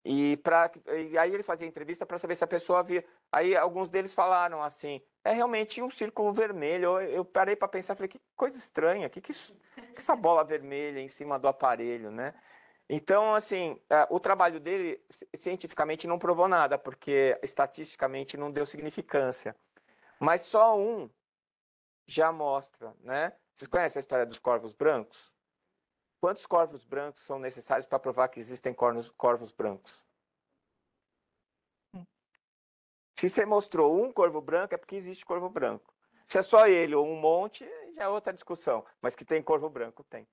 E, pra, e aí ele fazia entrevista para saber se a pessoa via. Aí alguns deles falaram assim: é realmente um círculo vermelho. Eu parei para pensar, falei, que coisa estranha, que, que, que essa bola vermelha em cima do aparelho, né? Então, assim, é, o trabalho dele cientificamente não provou nada, porque estatisticamente não deu significância. Mas só um já mostra, né? Vocês conhecem a história dos corvos brancos? Quantos corvos brancos são necessários para provar que existem cornos, corvos brancos? Hum. Se você mostrou um corvo branco, é porque existe corvo branco. Se é só ele ou um monte, já é outra discussão. Mas que tem corvo branco, tem.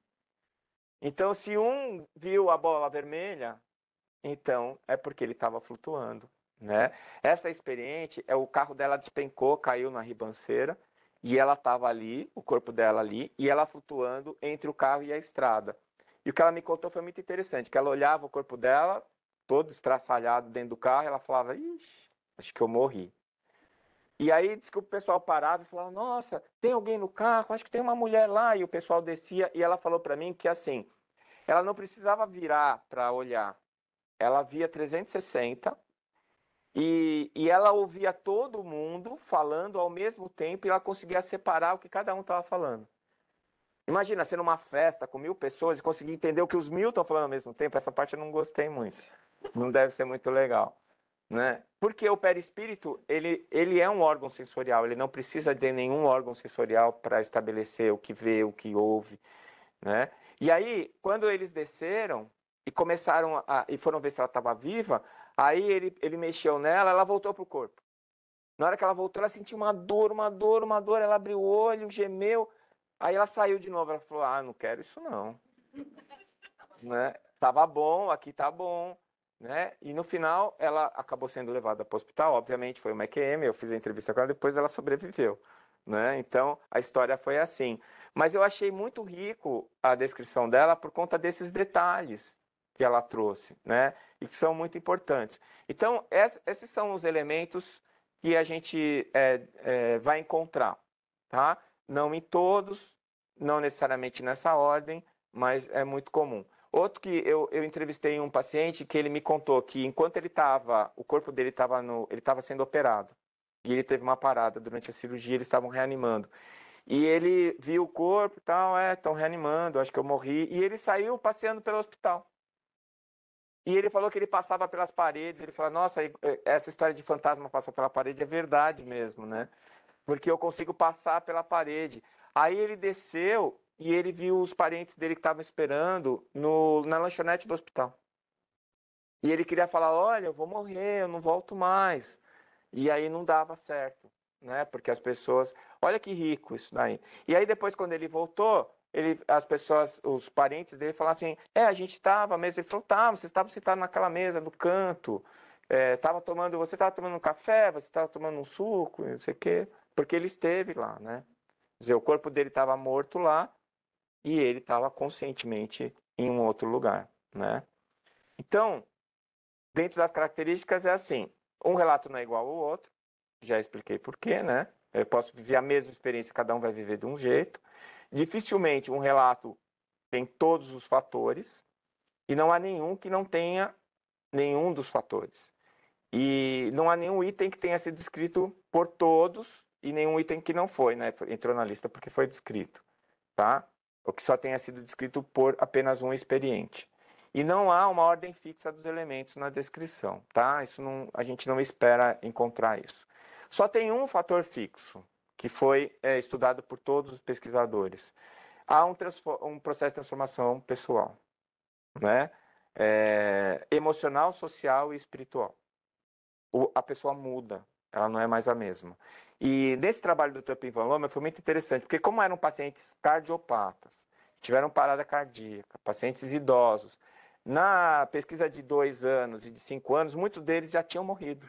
Então, se um viu a bola vermelha, então é porque ele estava flutuando, né? Essa experiente, é o carro dela despencou, caiu na ribanceira e ela estava ali, o corpo dela ali, e ela flutuando entre o carro e a estrada. E o que ela me contou foi muito interessante, que ela olhava o corpo dela todo estraçalhado dentro do carro, e ela falava: "Ixi, acho que eu morri". E aí diz que o pessoal parava e falava: Nossa, tem alguém no carro? Acho que tem uma mulher lá. E o pessoal descia e ela falou para mim que assim, ela não precisava virar para olhar, ela via 360 e, e ela ouvia todo mundo falando ao mesmo tempo e ela conseguia separar o que cada um estava falando. Imagina sendo uma festa com mil pessoas e conseguir entender o que os mil estão falando ao mesmo tempo. Essa parte eu não gostei muito. Não deve ser muito legal. Né? Porque o perispírito, ele, ele é um órgão sensorial, ele não precisa de nenhum órgão sensorial para estabelecer o que vê, o que ouve, né? E aí, quando eles desceram e começaram a, e foram ver se ela estava viva, aí ele, ele mexeu nela, ela voltou pro corpo. Na hora que ela voltou, ela sentiu uma dor, uma dor, uma dor, ela abriu o olho, gemeu, aí ela saiu de novo, ela falou: "Ah, não quero isso não". né? Tava bom, aqui tá bom né? E no final ela acabou sendo levada para o hospital, obviamente foi uma EQM, eu fiz a entrevista com ela, depois ela sobreviveu, né? Então a história foi assim. Mas eu achei muito rico a descrição dela por conta desses detalhes que ela trouxe, né? E que são muito importantes. Então esses são os elementos que a gente é, é, vai encontrar, tá? Não em todos, não necessariamente nessa ordem, mas é muito comum. Outro que eu, eu entrevistei um paciente que ele me contou que enquanto ele estava, o corpo dele estava no, ele estava sendo operado e ele teve uma parada durante a cirurgia, eles estavam reanimando. E ele viu o corpo e tal, é, estão reanimando, acho que eu morri. E ele saiu passeando pelo hospital. E ele falou que ele passava pelas paredes, ele falou, nossa, eh, essa história de fantasma passar pela parede é verdade mesmo, né? Porque eu consigo passar pela parede. Aí ele desceu e ele viu os parentes dele que estavam esperando no, na lanchonete do hospital. E ele queria falar: Olha, eu vou morrer, eu não volto mais. E aí não dava certo, né? Porque as pessoas. Olha que rico isso daí. E aí depois, quando ele voltou, ele, as pessoas, os parentes dele falaram assim: É, a gente estava mesmo. Ele falou: Tá, você estava sentado naquela mesa do canto. É, tava tomando, você estava tomando um café, você estava tomando um suco, não sei o quê, porque ele esteve lá, né? Quer dizer, o corpo dele estava morto lá, e ele estava conscientemente em um outro lugar, né? Então, dentro das características é assim, um relato não é igual ao outro, já expliquei por quê, né? Eu posso viver a mesma experiência, cada um vai viver de um jeito. Dificilmente um relato tem todos os fatores e não há nenhum que não tenha nenhum dos fatores. E não há nenhum item que tenha sido descrito por todos e nenhum item que não foi, né? Entrou na lista porque foi descrito, tá? O que só tenha sido descrito por apenas um experiente. E não há uma ordem fixa dos elementos na descrição, tá? Isso não, a gente não espera encontrar isso. Só tem um fator fixo, que foi é, estudado por todos os pesquisadores. Há um, um processo de transformação pessoal, né? É, emocional, social e espiritual. O, a pessoa muda, ela não é mais a mesma. E nesse trabalho do topinvaloma foi muito interessante, porque como eram pacientes cardiopatas, tiveram parada cardíaca, pacientes idosos, na pesquisa de dois anos e de cinco anos, muitos deles já tinham morrido.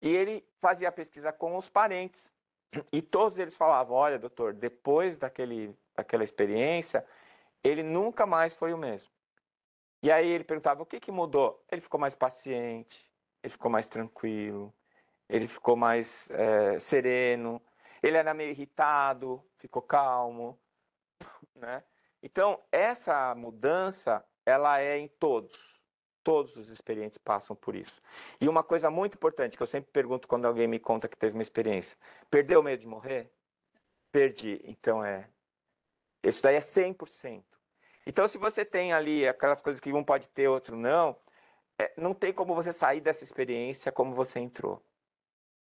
E ele fazia a pesquisa com os parentes. E todos eles falavam: olha, doutor, depois daquele, daquela experiência, ele nunca mais foi o mesmo. E aí ele perguntava: o que, que mudou? Ele ficou mais paciente, ele ficou mais tranquilo, ele ficou mais é, sereno, ele era meio irritado, ficou calmo, né? Então, essa mudança, ela é em todos. Todos os experientes passam por isso. E uma coisa muito importante que eu sempre pergunto quando alguém me conta que teve uma experiência: perdeu o medo de morrer? Perdi. Então é. Isso daí é 100%. Então, se você tem ali aquelas coisas que um pode ter, outro não, é, não tem como você sair dessa experiência como você entrou.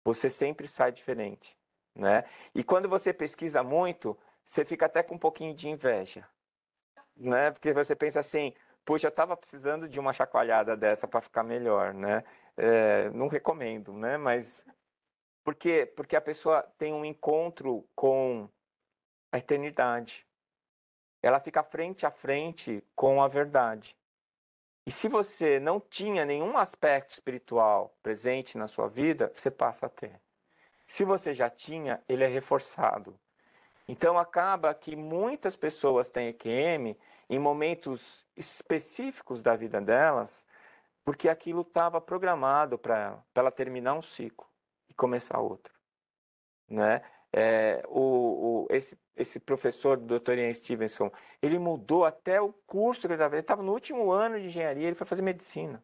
Você sempre sai diferente, né? E quando você pesquisa muito, você fica até com um pouquinho de inveja, né? Porque você pensa assim, poxa, eu estava precisando de uma chacoalhada dessa para ficar melhor, né? É, não recomendo, né? Mas por quê? Porque a pessoa tem um encontro com a eternidade. Ela fica frente a frente com a verdade. E se você não tinha nenhum aspecto espiritual presente na sua vida, você passa a ter. Se você já tinha, ele é reforçado. Então acaba que muitas pessoas têm EQM em momentos específicos da vida delas, porque aquilo estava programado para ela, para ela terminar um ciclo e começar outro, né? É, o, o, esse, esse professor, o Ian Stevenson, ele mudou até o curso que ele estava. Ele estava no último ano de engenharia, ele foi fazer medicina.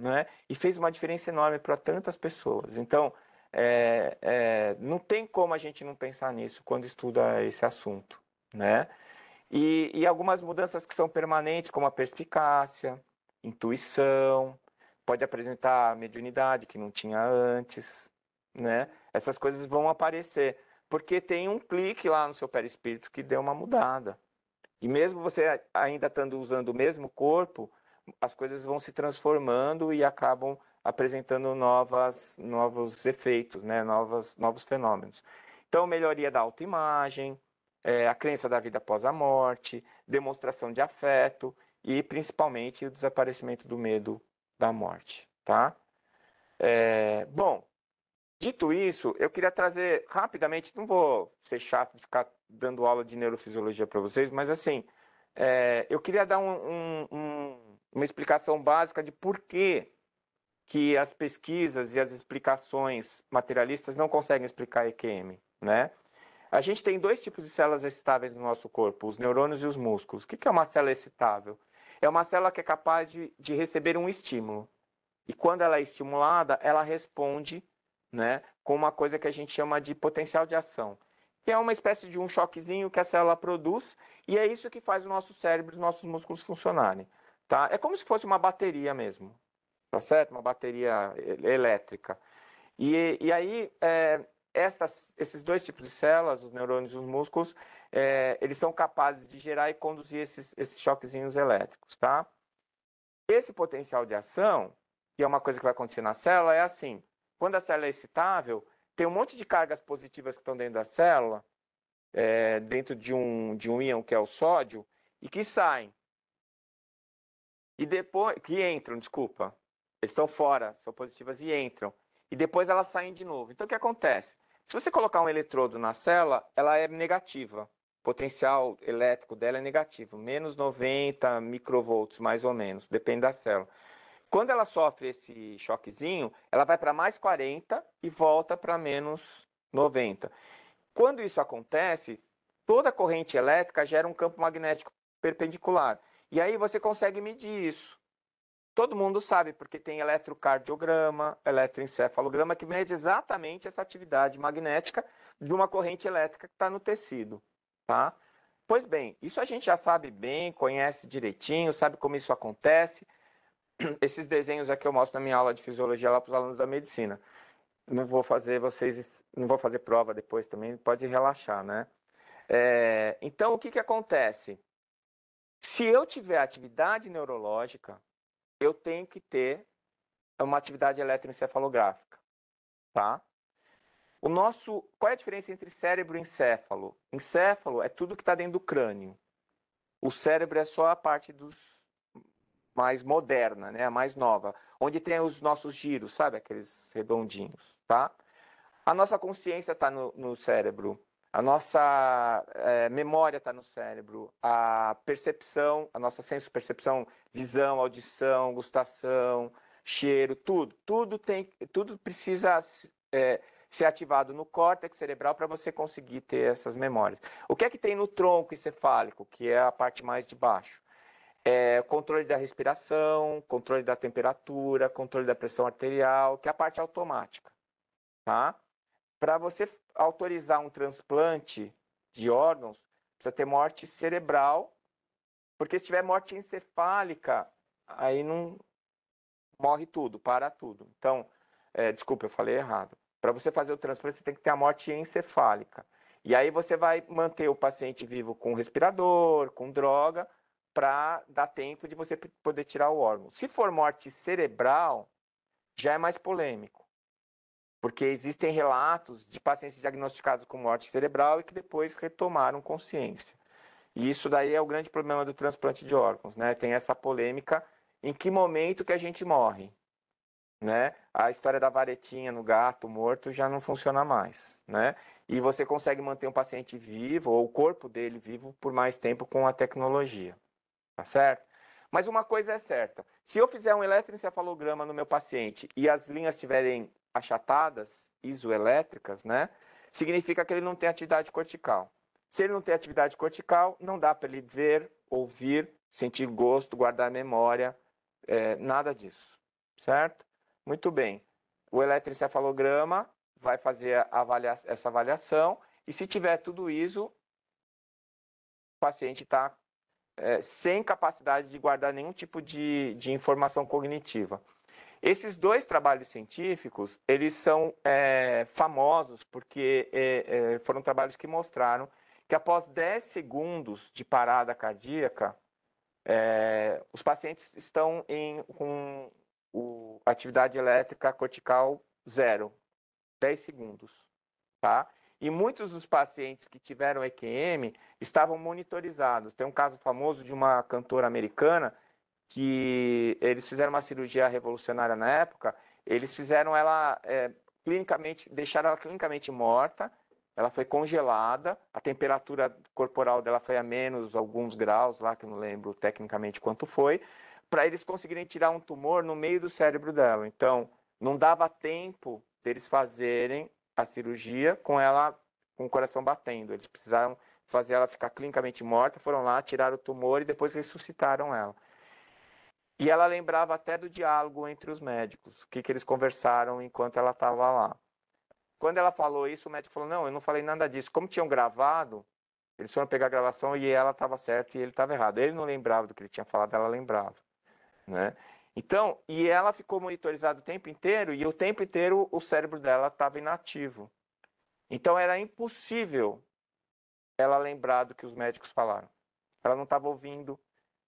Né? E fez uma diferença enorme para tantas pessoas. Então, é, é, não tem como a gente não pensar nisso quando estuda esse assunto. Né? E, e algumas mudanças que são permanentes, como a perspicácia, intuição, pode apresentar mediunidade que não tinha antes, né? Essas coisas vão aparecer, porque tem um clique lá no seu perispírito que deu uma mudada. E mesmo você ainda estando usando o mesmo corpo, as coisas vão se transformando e acabam apresentando novas, novos efeitos, né? novas, novos fenômenos. Então, melhoria da autoimagem, é, a crença da vida após a morte, demonstração de afeto e, principalmente, o desaparecimento do medo da morte. Tá? É, bom, Dito isso, eu queria trazer rapidamente, não vou ser chato de ficar dando aula de neurofisiologia para vocês, mas assim, é, eu queria dar um, um, um, uma explicação básica de por que, que as pesquisas e as explicações materialistas não conseguem explicar EQM, né? A gente tem dois tipos de células excitáveis no nosso corpo, os neurônios e os músculos. O que é uma célula excitável? É uma célula que é capaz de, de receber um estímulo. E quando ela é estimulada, ela responde né, com uma coisa que a gente chama de potencial de ação, que é uma espécie de um choquezinho que a célula produz, e é isso que faz o nosso cérebro os nossos músculos funcionarem. Tá? É como se fosse uma bateria mesmo, tá certo? Uma bateria elétrica. E, e aí, é, esses dois tipos de células, os neurônios e os músculos, é, eles são capazes de gerar e conduzir esses, esses choquezinhos elétricos, tá? Esse potencial de ação, que é uma coisa que vai acontecer na célula, é assim: quando a célula é excitável, tem um monte de cargas positivas que estão dentro da célula, é, dentro de um, de um íon que é o sódio, e que saem. E depois. que entram, desculpa. Eles estão fora, são positivas e entram. E depois elas saem de novo. Então o que acontece? Se você colocar um eletrodo na célula, ela é negativa. O potencial elétrico dela é negativo, menos 90 microvolts, mais ou menos, depende da célula. Quando ela sofre esse choquezinho, ela vai para mais 40 e volta para menos 90. Quando isso acontece, toda corrente elétrica gera um campo magnético perpendicular. E aí você consegue medir isso. Todo mundo sabe, porque tem eletrocardiograma, eletroencefalograma, que mede exatamente essa atividade magnética de uma corrente elétrica que está no tecido. Tá? Pois bem, isso a gente já sabe bem, conhece direitinho, sabe como isso acontece. esses desenhos aqui eu mostro na minha aula de fisiologia lá para os alunos da medicina. Não vou fazer vocês, não vou fazer prova depois também, pode relaxar, né? É, então, o que, que acontece? Se eu tiver atividade neurológica, eu tenho que ter uma atividade eletroencefalográfica, tá? O nosso, qual é a diferença entre cérebro e encéfalo? Encéfalo é tudo que está dentro do crânio. O cérebro é só a parte dos mais moderna, né? A mais nova, onde tem os nossos giros, sabe? Aqueles redondinhos, tá? A nossa consciência está no, no, cérebro, a nossa é, memória está no cérebro, a percepção, a nossa senso-percepção, visão, audição, gustação, cheiro, tudo, tudo tem, tudo precisa é, ser ativado no córtex cerebral para você conseguir ter essas memórias. O que é que tem no tronco encefálico, que é a parte mais de baixo? é, controle da respiração, controle da temperatura, controle da pressão arterial, que é a parte automática, tá? Para você autorizar um transplante de órgãos, precisa ter morte cerebral, porque se tiver morte encefálica, aí não morre tudo, para tudo. Então, é, desculpa, eu falei errado. Para você fazer o transplante, você tem que ter a morte encefálica. E aí você vai manter o paciente vivo com respirador, com droga, para dar tempo de você poder tirar o órgão. Se for morte cerebral, já é mais polêmico, porque existem relatos de pacientes diagnosticados com morte cerebral e que depois retomaram consciência. E isso daí é o grande problema do transplante de órgãos, né? Tem essa polêmica em que momento que a gente morre, né? A história da varetinha no gato morto já não funciona mais, né? E você consegue manter um paciente vivo ou o corpo dele vivo por mais tempo com a tecnologia tá certo? Mas uma coisa é certa: se eu fizer um eletroencefalograma no meu paciente e as linhas estiverem achatadas, isoelétricas, né? Significa que ele não tem atividade cortical. Se ele não tem atividade cortical, não dá para ele ver, ouvir, sentir gosto, guardar memória, é, nada disso, certo? Muito bem. O eletroencefalograma vai fazer avalia essa avaliação e se tiver tudo isso, o paciente está é, sem capacidade de guardar nenhum tipo de, de informação cognitiva. Esses dois trabalhos científicos, eles são é, famosos porque é, é foram trabalhos que mostraram que após 10 segundos de parada cardíaca, é, os pacientes estão em, com o, atividade elétrica cortical zero, 10 segundos, tá? E muitos dos pacientes que tiveram EQM estavam monitorizados. Tem um caso famoso de uma cantora americana que eles fizeram uma cirurgia revolucionária na época. Eles fizeram ela é, clinicamente, deixaram ela clinicamente morta. Ela foi congelada, a temperatura corporal dela foi a menos alguns graus, lá que eu não lembro tecnicamente quanto foi, para eles conseguirem tirar um tumor no meio do cérebro dela. Então, não dava tempo deles fazerem a cirurgia com ela com o coração batendo. Eles precisaram fazer ela ficar clinicamente morta, foram lá, tiraram o tumor e depois ressuscitaram ela. E ela lembrava até do diálogo entre os médicos, o que, que eles conversaram enquanto ela estava lá. Quando ela falou isso, o médico falou: Não, eu não falei nada disso. Como tinham gravado, eles foram pegar a gravação e ela estava certa e ele estava errado. Ele não lembrava do que ele tinha falado, ela lembrava. Né? Então, e ela ficou monitorizada o tempo inteiro e o tempo inteiro o cérebro dela estava inativo. Então era impossível ela lembrar do que os médicos falaram. Ela não estava ouvindo.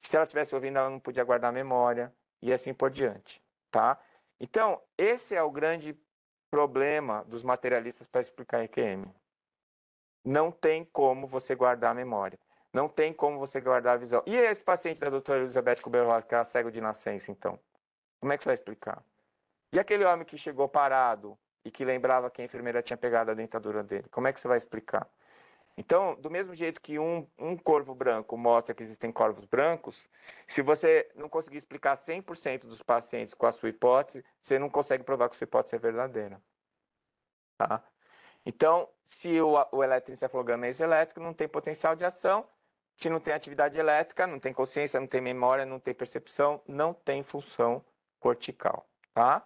Se ela tivesse ouvindo, ela não podia guardar a memória e assim por diante, tá? Então, esse é o grande problema dos materialistas para explicar EQM. Não tem como você guardar a memória. Não tem como você guardar a visão. E esse paciente da doutora Elizabeth Kubler-Ross, é cego de nascença, então? Como é que você vai explicar? E aquele homem que chegou parado e que lembrava que a enfermeira tinha pegado a dentadura dele? Como é que você vai explicar? Então, do mesmo jeito que um, um corvo branco mostra que existem corvos brancos, se você não conseguir explicar 100% dos pacientes com a sua hipótese, você não consegue provar que sua hipótese é verdadeira. Tá? Então, se o, o eletroencefalograma é elétrico, não tem potencial de ação, se não tem atividade elétrica, não tem consciência, não tem memória, não tem percepção, não tem função cortical, tá?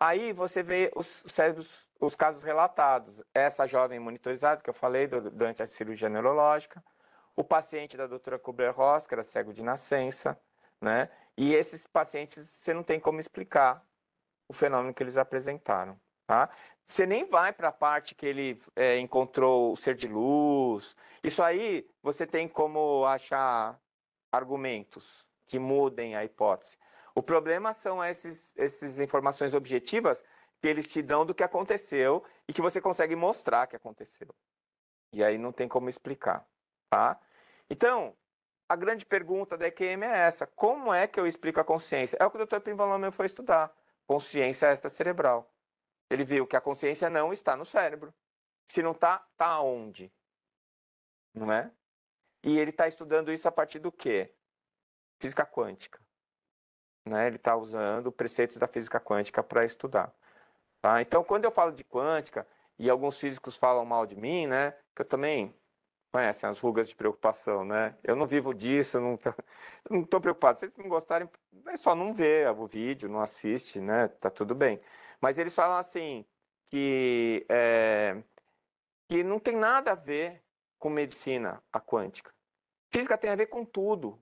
Aí você vê os cérebros, os casos relatados. Essa jovem monitorizada que eu falei durante a cirurgia neurológica, o paciente da doutora Kubler-Ross, que era cego de nascença, né? E esses pacientes você não tem como explicar o fenômeno que eles apresentaram. Tá? Você nem vai para a parte que ele é, encontrou o ser de luz. Isso aí você tem como achar argumentos que mudem a hipótese. O problema são esses, essas informações objetivas que eles te dão do que aconteceu e que você consegue mostrar que aconteceu. E aí não tem como explicar, tá? Então, a grande pergunta da EQM é essa: como é que eu explico a consciência? É o que o Dr. Pinvalomeu foi estudar, consciência extracerebral. Ele viu que a consciência não está no cérebro. Se não está, está onde? Não é? E ele está estudando isso a partir do quê? Física quântica. Né? Ele está usando preceitos da física quântica para estudar. Tá? Então, quando eu falo de quântica, e alguns físicos falam mal de mim, né? Que eu também conhecem as rugas de preocupação, né? Eu não vivo disso, eu não estou preocupado. Se vocês não gostarem, é só não ver o vídeo, não assiste, né? Tá tudo bem. Mas eles falam assim que é, que não tem nada a ver com medicina a quântica. Física tem a ver com tudo.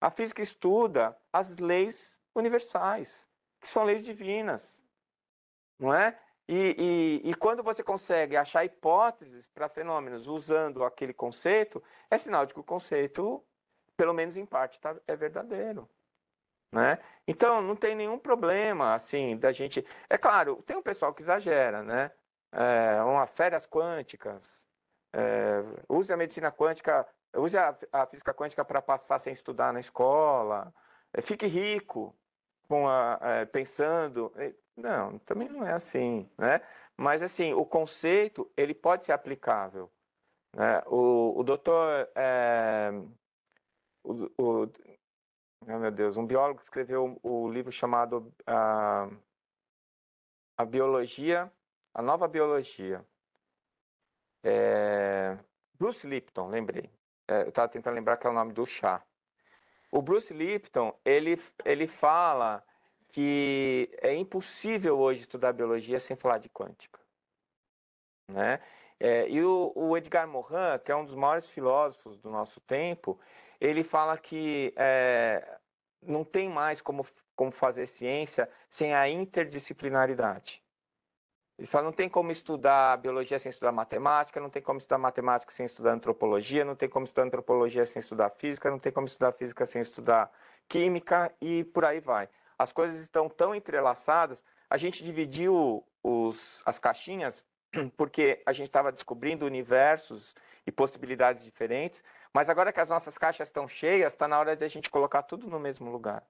A física estuda as leis universais, que são leis divinas, não é? E, e, e quando você consegue achar hipóteses para fenômenos usando aquele conceito, é sinal de que o conceito, pelo menos em parte, tá, é verdadeiro. Né? Então, não tem nenhum problema, assim, da gente... É claro, tem um pessoal que exagera, né? É, uma férias quânticas, é, use a medicina quântica, use a, a física quântica para passar sem estudar na escola, é, fique rico com a, é, pensando. É, não, também não é assim, né? Mas, assim, o conceito, ele pode ser aplicável. Né? O, o doutor... É, o, o, Oh, meu Deus, um biólogo escreveu o livro chamado ah, A Biologia, a Nova Biologia. É... Bruce Lipton, lembrei. É, eu estava tentando lembrar que é o nome do chá. O Bruce Lipton, ele, ele fala que é impossível hoje estudar biologia sem falar de quântica. Né? É, e o, o Edgar Morin, que é um dos maiores filósofos do nosso tempo, ele fala que é, não tem mais como, como fazer ciência sem a interdisciplinaridade. Ele fala, não tem como estudar biologia sem estudar matemática, não tem como estudar matemática sem estudar antropologia, não tem como estudar antropologia sem estudar física, não tem como estudar física sem estudar química e por aí vai. As coisas estão tão entrelaçadas. A gente dividiu os, as caixinhas porque a gente estava descobrindo universos e possibilidades diferentes, mas agora que as nossas caixas estão cheias, está na hora de a gente colocar tudo no mesmo lugar,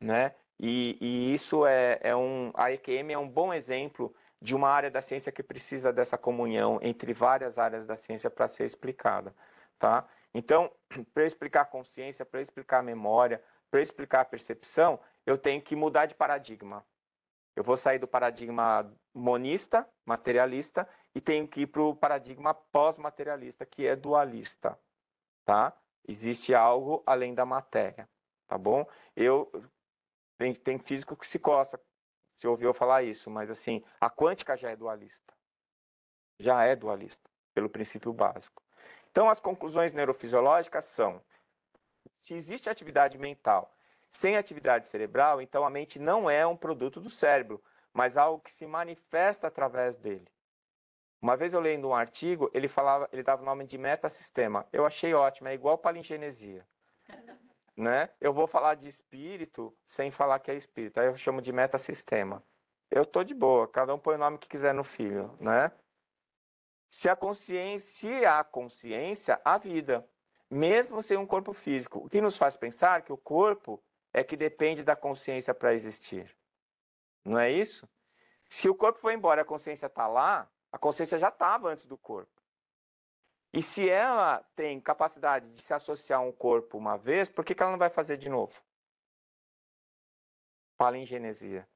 né? E, e isso é, é um... A EQM é um bom exemplo de uma área da ciência que precisa dessa comunhão entre várias áreas da ciência para ser explicada, tá? Então, para explicar consciência, para explicar memória, para explicar percepção, eu tenho que mudar de paradigma. Eu vou sair do paradigma monista, materialista, e tenho que ir para o paradigma pós-materialista, que é dualista tá? Existe algo além da matéria, tá bom? Eu tem, tem físico que se coça se ouviu falar isso, mas assim, a quântica já é dualista. Já é dualista, pelo princípio básico. Então, as conclusões neurofisiológicas são: se existe atividade mental sem atividade cerebral, então a mente não é um produto do cérebro, mas algo que se manifesta através dele. Uma vez eu lendo um artigo, ele falava, ele dava o nome de metasistema. Eu achei ótimo, é igual palingenesia. né? Eu vou falar de espírito sem falar que é espírito. Aí eu chamo de metasistema. Eu tô de boa, cada um põe o nome que quiser no filho, né? Se a consciência, se há consciência, há vida, mesmo sem um corpo físico. O que nos faz pensar que o corpo é que depende da consciência para existir. Não é isso? Se o corpo for embora, a consciência está lá, a consciência já estava antes do corpo. E se ela tem capacidade de se associar a um corpo uma vez, por que, que ela não vai fazer de novo? Palingenesia.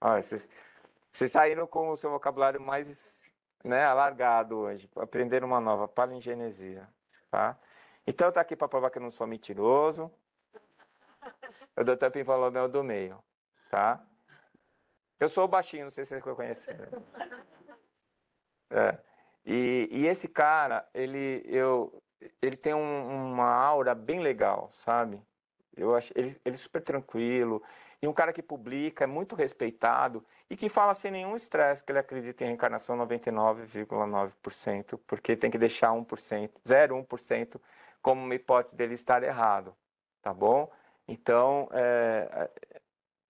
vocês, vocês saíram com o seu vocabulário mais né, alargado hoje. Aprenderam uma nova, palingenesia. Tá? Então tá aqui para provar que eu não sou mentiroso. O doutor Pim falou meu do meio. Tá? Eu sou baixinho, não sei se vocês é conheceram. É. E, e, esse cara, ele, eu, ele tem um, uma aura bem legal, sabe? Eu acho ele, ele é super tranquilo. E um cara que publica, é muito respeitado e que fala sem nenhum estresse que ele acredita em reencarnação 99,9%, porque tem que deixar 1%, 0,1% como uma hipótese dele estar errado, tá bom? Então, é,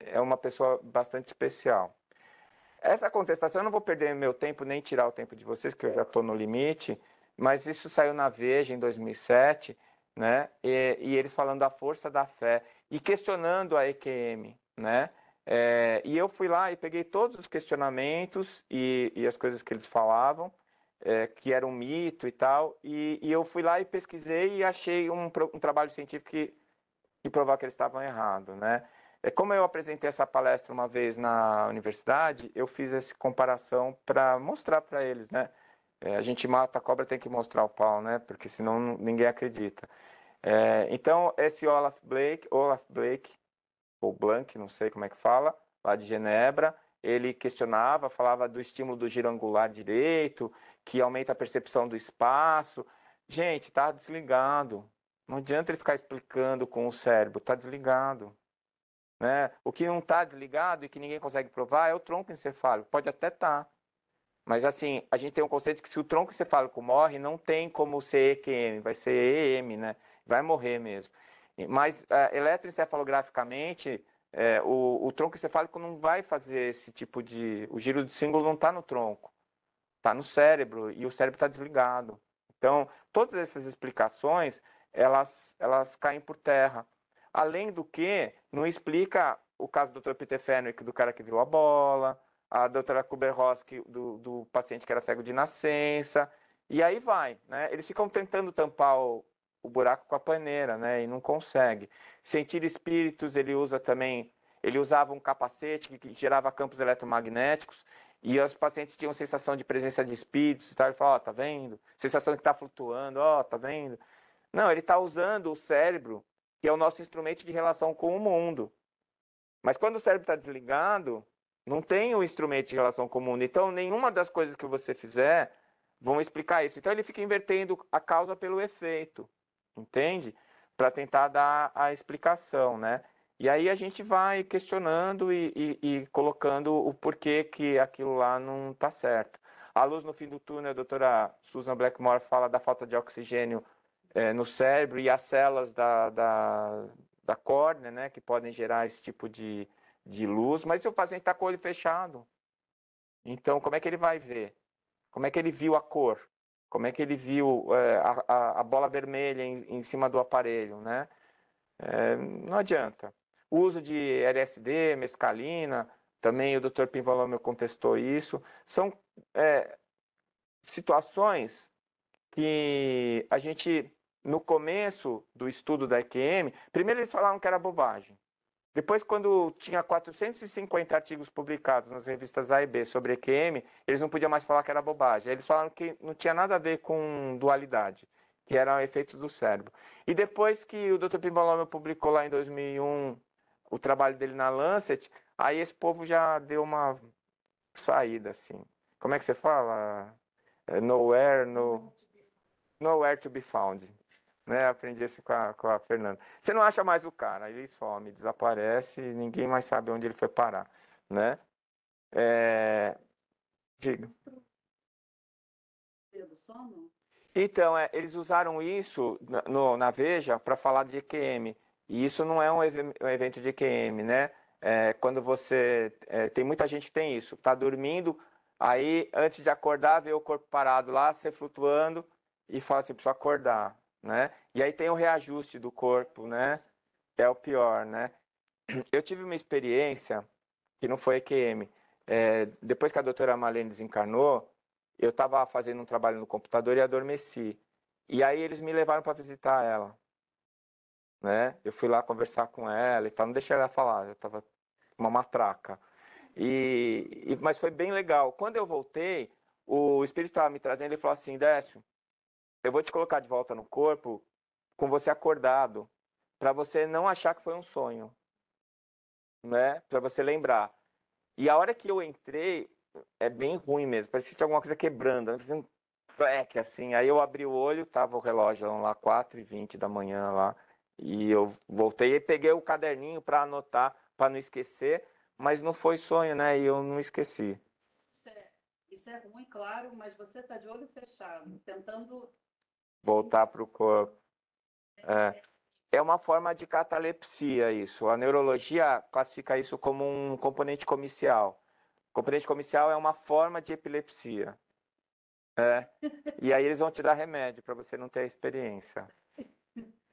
é, é uma pessoa bastante especial. Essa contestação, eu não vou perder meu tempo nem tirar o tempo de vocês, que eu já estou no limite, mas isso saiu na Veja em 2007, né? E, e eles falando da força da fé e questionando a EQM, né? É, e eu fui lá e peguei todos os questionamentos e, e as coisas que eles falavam, é, que era um mito e tal, e, e, eu fui lá e pesquisei e achei um, um trabalho científico que, que provava que eles estavam errados, né? É, como eu apresentei essa palestra uma vez na universidade, eu fiz essa comparação para mostrar para eles, né? É, a gente mata a cobra, tem que mostrar o pau, né? Porque senão ninguém acredita. É, então, esse Olaf Blake, Olaf Blake, ou Blank, não sei como é que fala, lá de Genebra, ele questionava, falava do estímulo do giro angular direito, que aumenta a percepção do espaço. Gente, tá desligado. Não adianta ele ficar explicando com o cérebro, tá desligado. Né? O que não está desligado e que ninguém consegue provar é o tronco encefálico. Pode até estar. Tá. Mas assim, a gente tem um conceito que se o tronco encefálico morre, não tem como ser EQM, vai ser EM, né? Vai morrer mesmo. Mas uh, eletroencefalograficamente, é, o, o, tronco encefálico não vai fazer esse tipo de. O giro de símbolo não está no tronco, está no cérebro e o cérebro está desligado. Então, todas essas explicações elas, elas caem por terra. Além do que, não explica o caso do Dr. Peter Fenwick, do cara que virou a bola, a doutora kuber do, do paciente que era cego de nascença, e aí vai, né? Eles ficam tentando tampar o, o buraco com a paneira, né? E não consegue. Sentir espíritos, ele usa também, ele usava um capacete que, gerava campos eletromagnéticos, e os pacientes tinham sensação de presença de espíritos e tal. Ele fala, ó, oh, tá vendo? Sensação de que tá flutuando, ó, oh, tá vendo? Não, ele tá usando o cérebro que é o nosso instrumento de relação com o mundo. Mas quando o cérebro está desligado, não tem o instrumento de relação com o mundo. Então, nenhuma das coisas que você fizer vão explicar isso. Então, ele fica invertendo a causa pelo efeito, entende? Para tentar dar a explicação, né? E aí a gente vai questionando e, e, e colocando o porquê que aquilo lá não está certo. A luz no fim do túnel, a doutora Susan Blackmore fala da falta de oxigênio é, no cérebro e as células da, da, da córnea, né, que podem gerar esse tipo de, de luz, mas se o paciente está com o olho fechado, então como é que ele vai ver? Como é que ele viu a cor? Como é que ele viu é, a, a, bola vermelha em, em cima do aparelho, né? É, não adianta. O uso de LSD, mescalina, também o Dr. Pinvalomeu contestou isso. São é, situações que a gente no começo do estudo da EQM, primeiro eles falaram que era bobagem. Depois, quando tinha 450 artigos publicados nas revistas A e B sobre EQM, eles não podiam mais falar que era bobagem. Eles falaram que não tinha nada a ver com dualidade, que eram um efeitos do cérebro. E depois que o Dr. Pimbalomio publicou lá em 2001 o trabalho dele na Lancet, aí esse povo já deu uma saída, assim. Como é que você fala? É, nowhere, no... Nowhere to be found né? Aprendi esse com a, com a Fernanda. Você não acha mais o cara, ele some, desaparece, ninguém mais sabe onde ele foi parar, né? É... Diga. Então, é, eles usaram isso na, no, na Veja para falar de EQM. E isso não é um, um evento de EQM, né? É, quando você. É, tem muita gente que tem isso. Está dormindo, aí antes de acordar, vê o corpo parado lá, se flutuando e fala assim: preciso acordar né? E aí tem o reajuste do corpo, né? Que é o pior, né? Eu tive uma experiência que não foi EQM. É, depois que a doutora Malene desencarnou, eu estava fazendo um trabalho no computador e adormeci. E aí eles me levaram para visitar ela. Né? Eu fui lá conversar com ela e tal, não deixei ela falar, eu estava uma matraca. E, e, mas foi bem legal. Quando eu voltei, o espírito estava me trazendo, ele falou assim, Décio, eu vou te colocar de volta no corpo com você acordado, para você não achar que foi um sonho, né? Para você lembrar. E a hora que eu entrei, é bem ruim mesmo, parece que tinha alguma coisa quebrando, fazendo né? um assim. Aí eu abri o olho, tava o relógio lá, 4 e 20 da manhã lá, e eu voltei e peguei o caderninho para anotar, para não esquecer, mas não foi sonho, né? E eu não esqueci. Isso é, isso é ruim, claro, mas você está de olho fechado, tentando voltar para o corpo. É. é uma forma de catalepsia isso. A neurologia classifica isso como um componente comicial. Componente comicial é uma forma de epilepsia. É. E aí eles vão te dar remédio para você não ter a experiência.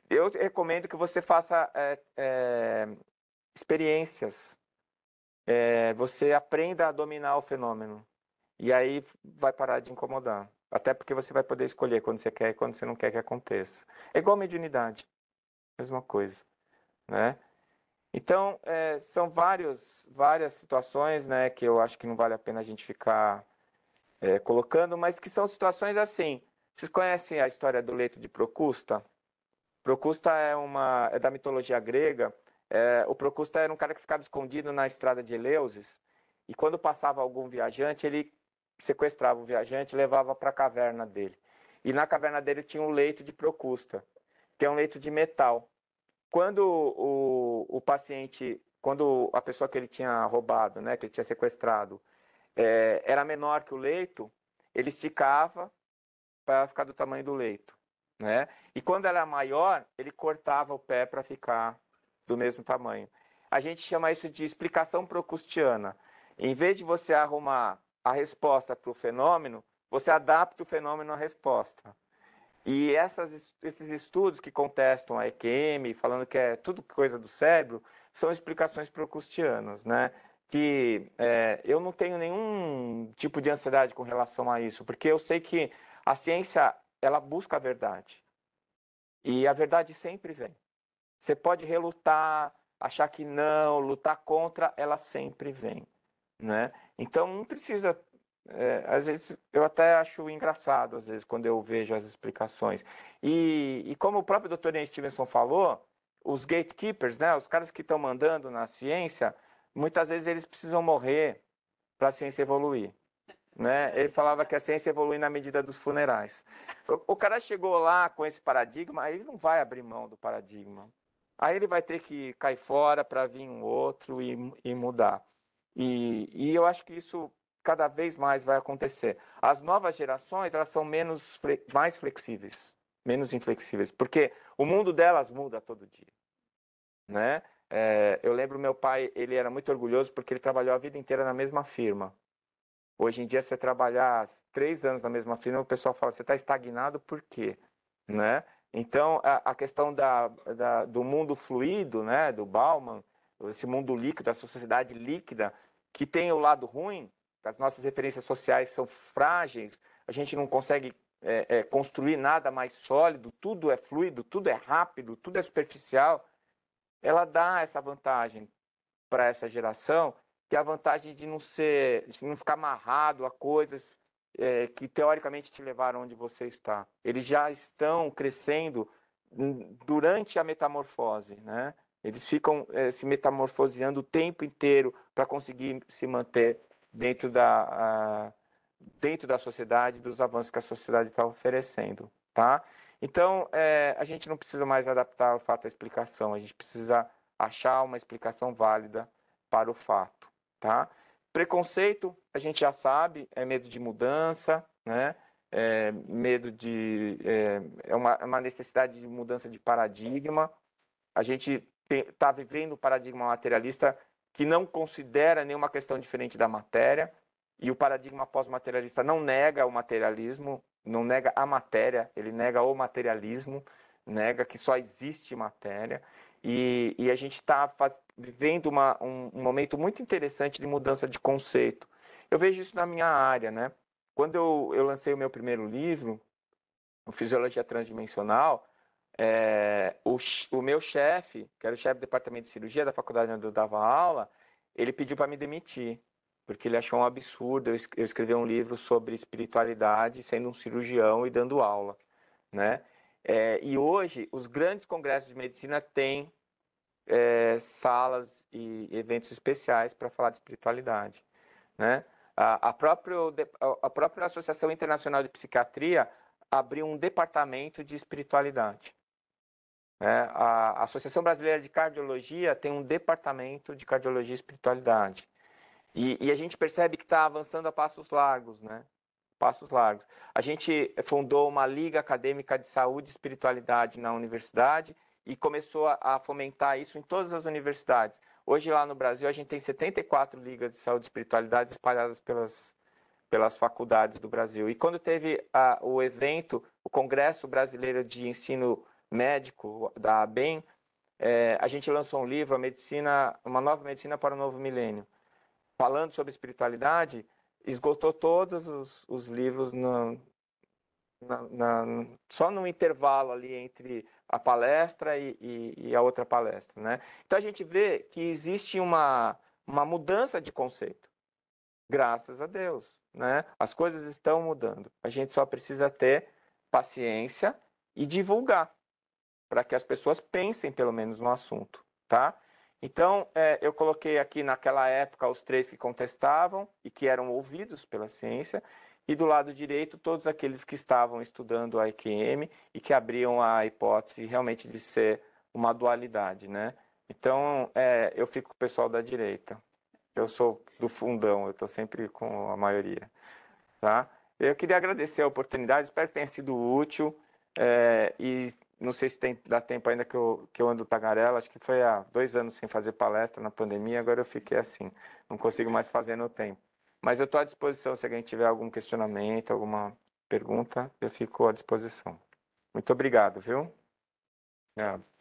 Eu recomendo que você faça é, é, experiências. É, você aprenda a dominar o fenômeno. E aí vai parar de incomodar. Até porque você vai poder escolher quando você quer e quando você não quer que aconteça. É igual mediunidade, mesma coisa, né? Então, é, são vários, várias situações né, que eu acho que não vale a pena a gente ficar é, colocando, mas que são situações assim. Vocês conhecem a história do leito de Procusta? Procusta é, uma, é da mitologia grega. É, o Procusta era um cara que ficava escondido na estrada de Eleusis, e quando passava algum viajante, ele sequestrava o viajante e levava para a caverna dele. E na caverna dele tinha um leito de Procusta, que é um leito de metal. Quando o, o paciente, quando a pessoa que ele tinha roubado, né, que ele tinha sequestrado, é, era menor que o leito, ele esticava para ficar do tamanho do leito. Né? E quando era maior, ele cortava o pé para ficar do mesmo tamanho. A gente chama isso de explicação procustiana. Em vez de você arrumar a resposta para o fenômeno, você adapta o fenômeno à resposta. E essas, esses estudos que contestam a EQM, falando que é tudo coisa do cérebro, são explicações procustianas, né? Que é, eu não tenho nenhum tipo de ansiedade com relação a isso, porque eu sei que a ciência, ela busca a verdade. E a verdade sempre vem. Você pode relutar, achar que não, lutar contra, ela sempre vem, né? Então, não precisa. É, às vezes eu até acho engraçado, às vezes, quando eu vejo as explicações. E, e como o próprio Dr. Ian Stevenson falou, os gatekeepers, né, os caras que estão mandando na ciência, muitas vezes eles precisam morrer para a ciência evoluir. Né? Ele falava que a ciência evolui na medida dos funerais. O, o, cara chegou lá com esse paradigma, aí ele não vai abrir mão do paradigma. Aí ele vai ter que cair fora para vir um outro e, e mudar. E, e eu acho que isso cada vez mais vai acontecer. As novas gerações, elas são menos, mais flexíveis, menos inflexíveis, porque o mundo delas muda todo dia, né? É, eu lembro meu pai, ele era muito orgulhoso porque ele trabalhou a vida inteira na mesma firma. Hoje em dia, você trabalhar três anos na mesma firma, o pessoal fala, você está estagnado por quê? Né? Então, a, a questão da, da, do mundo fluido, né, do Bauman, esse mundo líquido, a sociedade líquida, que tem o lado ruim, as nossas referências sociais são frágeis, a gente não consegue é, é, construir nada mais sólido, tudo é fluido, tudo é rápido, tudo é superficial. Ela dá essa vantagem para essa geração, que é a vantagem de não ser, de não ficar amarrado a coisas é, que teoricamente te levaram onde você está. Eles já estão crescendo hum, durante a metamorfose, né? Eles ficam é, se metamorfoseando o tempo inteiro para conseguir se manter dentro da, a, dentro da sociedade, dos avanços que a sociedade está oferecendo. Tá? Então, é, a gente não precisa mais adaptar o fato à explicação, a gente precisa achar uma explicação válida para o fato. Tá? Preconceito, a gente já sabe, é medo de mudança, né? É, medo de. É, é uma, é uma necessidade de mudança de paradigma. A gente está vivendo o paradigma materialista que não considera nenhuma questão diferente da matéria, e o paradigma pós-materialista não nega o materialismo, não nega a matéria, ele nega o materialismo, nega que só existe matéria. E, e a gente está vivendo uma, um, um momento muito interessante de mudança de conceito. Eu vejo isso na minha área, né? Quando eu, eu lancei o meu primeiro livro, o Fisiologia Transdimensional, é, o, o, meu chefe, que era o chefe do departamento de cirurgia da faculdade onde eu dava aula, ele pediu para me demitir, porque ele achou um absurdo eu, escrever um livro sobre espiritualidade sendo um cirurgião e dando aula, né? É, e hoje, os grandes congressos de medicina têm é, salas e eventos especiais para falar de espiritualidade, né? A, a, próprio, a própria Associação Internacional de Psiquiatria abriu um departamento de espiritualidade. Né? A Associação Brasileira de Cardiologia tem um departamento de cardiologia e espiritualidade. E, e a gente percebe que está avançando a passos largos, né? Passos largos. A gente fundou uma Liga Acadêmica de Saúde e Espiritualidade na universidade e começou a fomentar isso em todas as universidades. Hoje, lá no Brasil, a gente tem 74 ligas de saúde e espiritualidade espalhadas pelas, pelas faculdades do Brasil. E quando teve a, o evento, o Congresso Brasileiro de Ensino médico da ABEM, é, a gente lançou um livro, a medicina, uma nova medicina para o novo milênio, falando sobre espiritualidade, esgotou todos os, os livros no, na, na, só no intervalo ali entre a palestra e, e, e, a outra palestra, né? Então a gente vê que existe uma, uma mudança de conceito, graças a Deus, né? As coisas estão mudando. A gente só precisa ter paciência e divulgar, para que as pessoas pensem pelo menos no assunto, tá? Então, é, eu coloquei aqui naquela época os três que contestavam e que eram ouvidos pela ciência, e do lado direito todos aqueles que estavam estudando a EQM e que abriam a hipótese realmente de ser uma dualidade, né? Então, é, eu fico com o pessoal da direita. Eu sou do fundão, eu estou sempre com a maioria, tá? Eu queria agradecer a oportunidade, espero que tenha sido útil é, e não sei se tem, dá tempo ainda que eu, que eu ando tagarela, acho que foi há dois anos sem fazer palestra na pandemia, agora eu fiquei assim, não consigo mais fazer no tempo. Mas eu estou à disposição, se alguém tiver algum questionamento, alguma pergunta, eu fico à disposição. Muito obrigado, viu? Obrigado. É.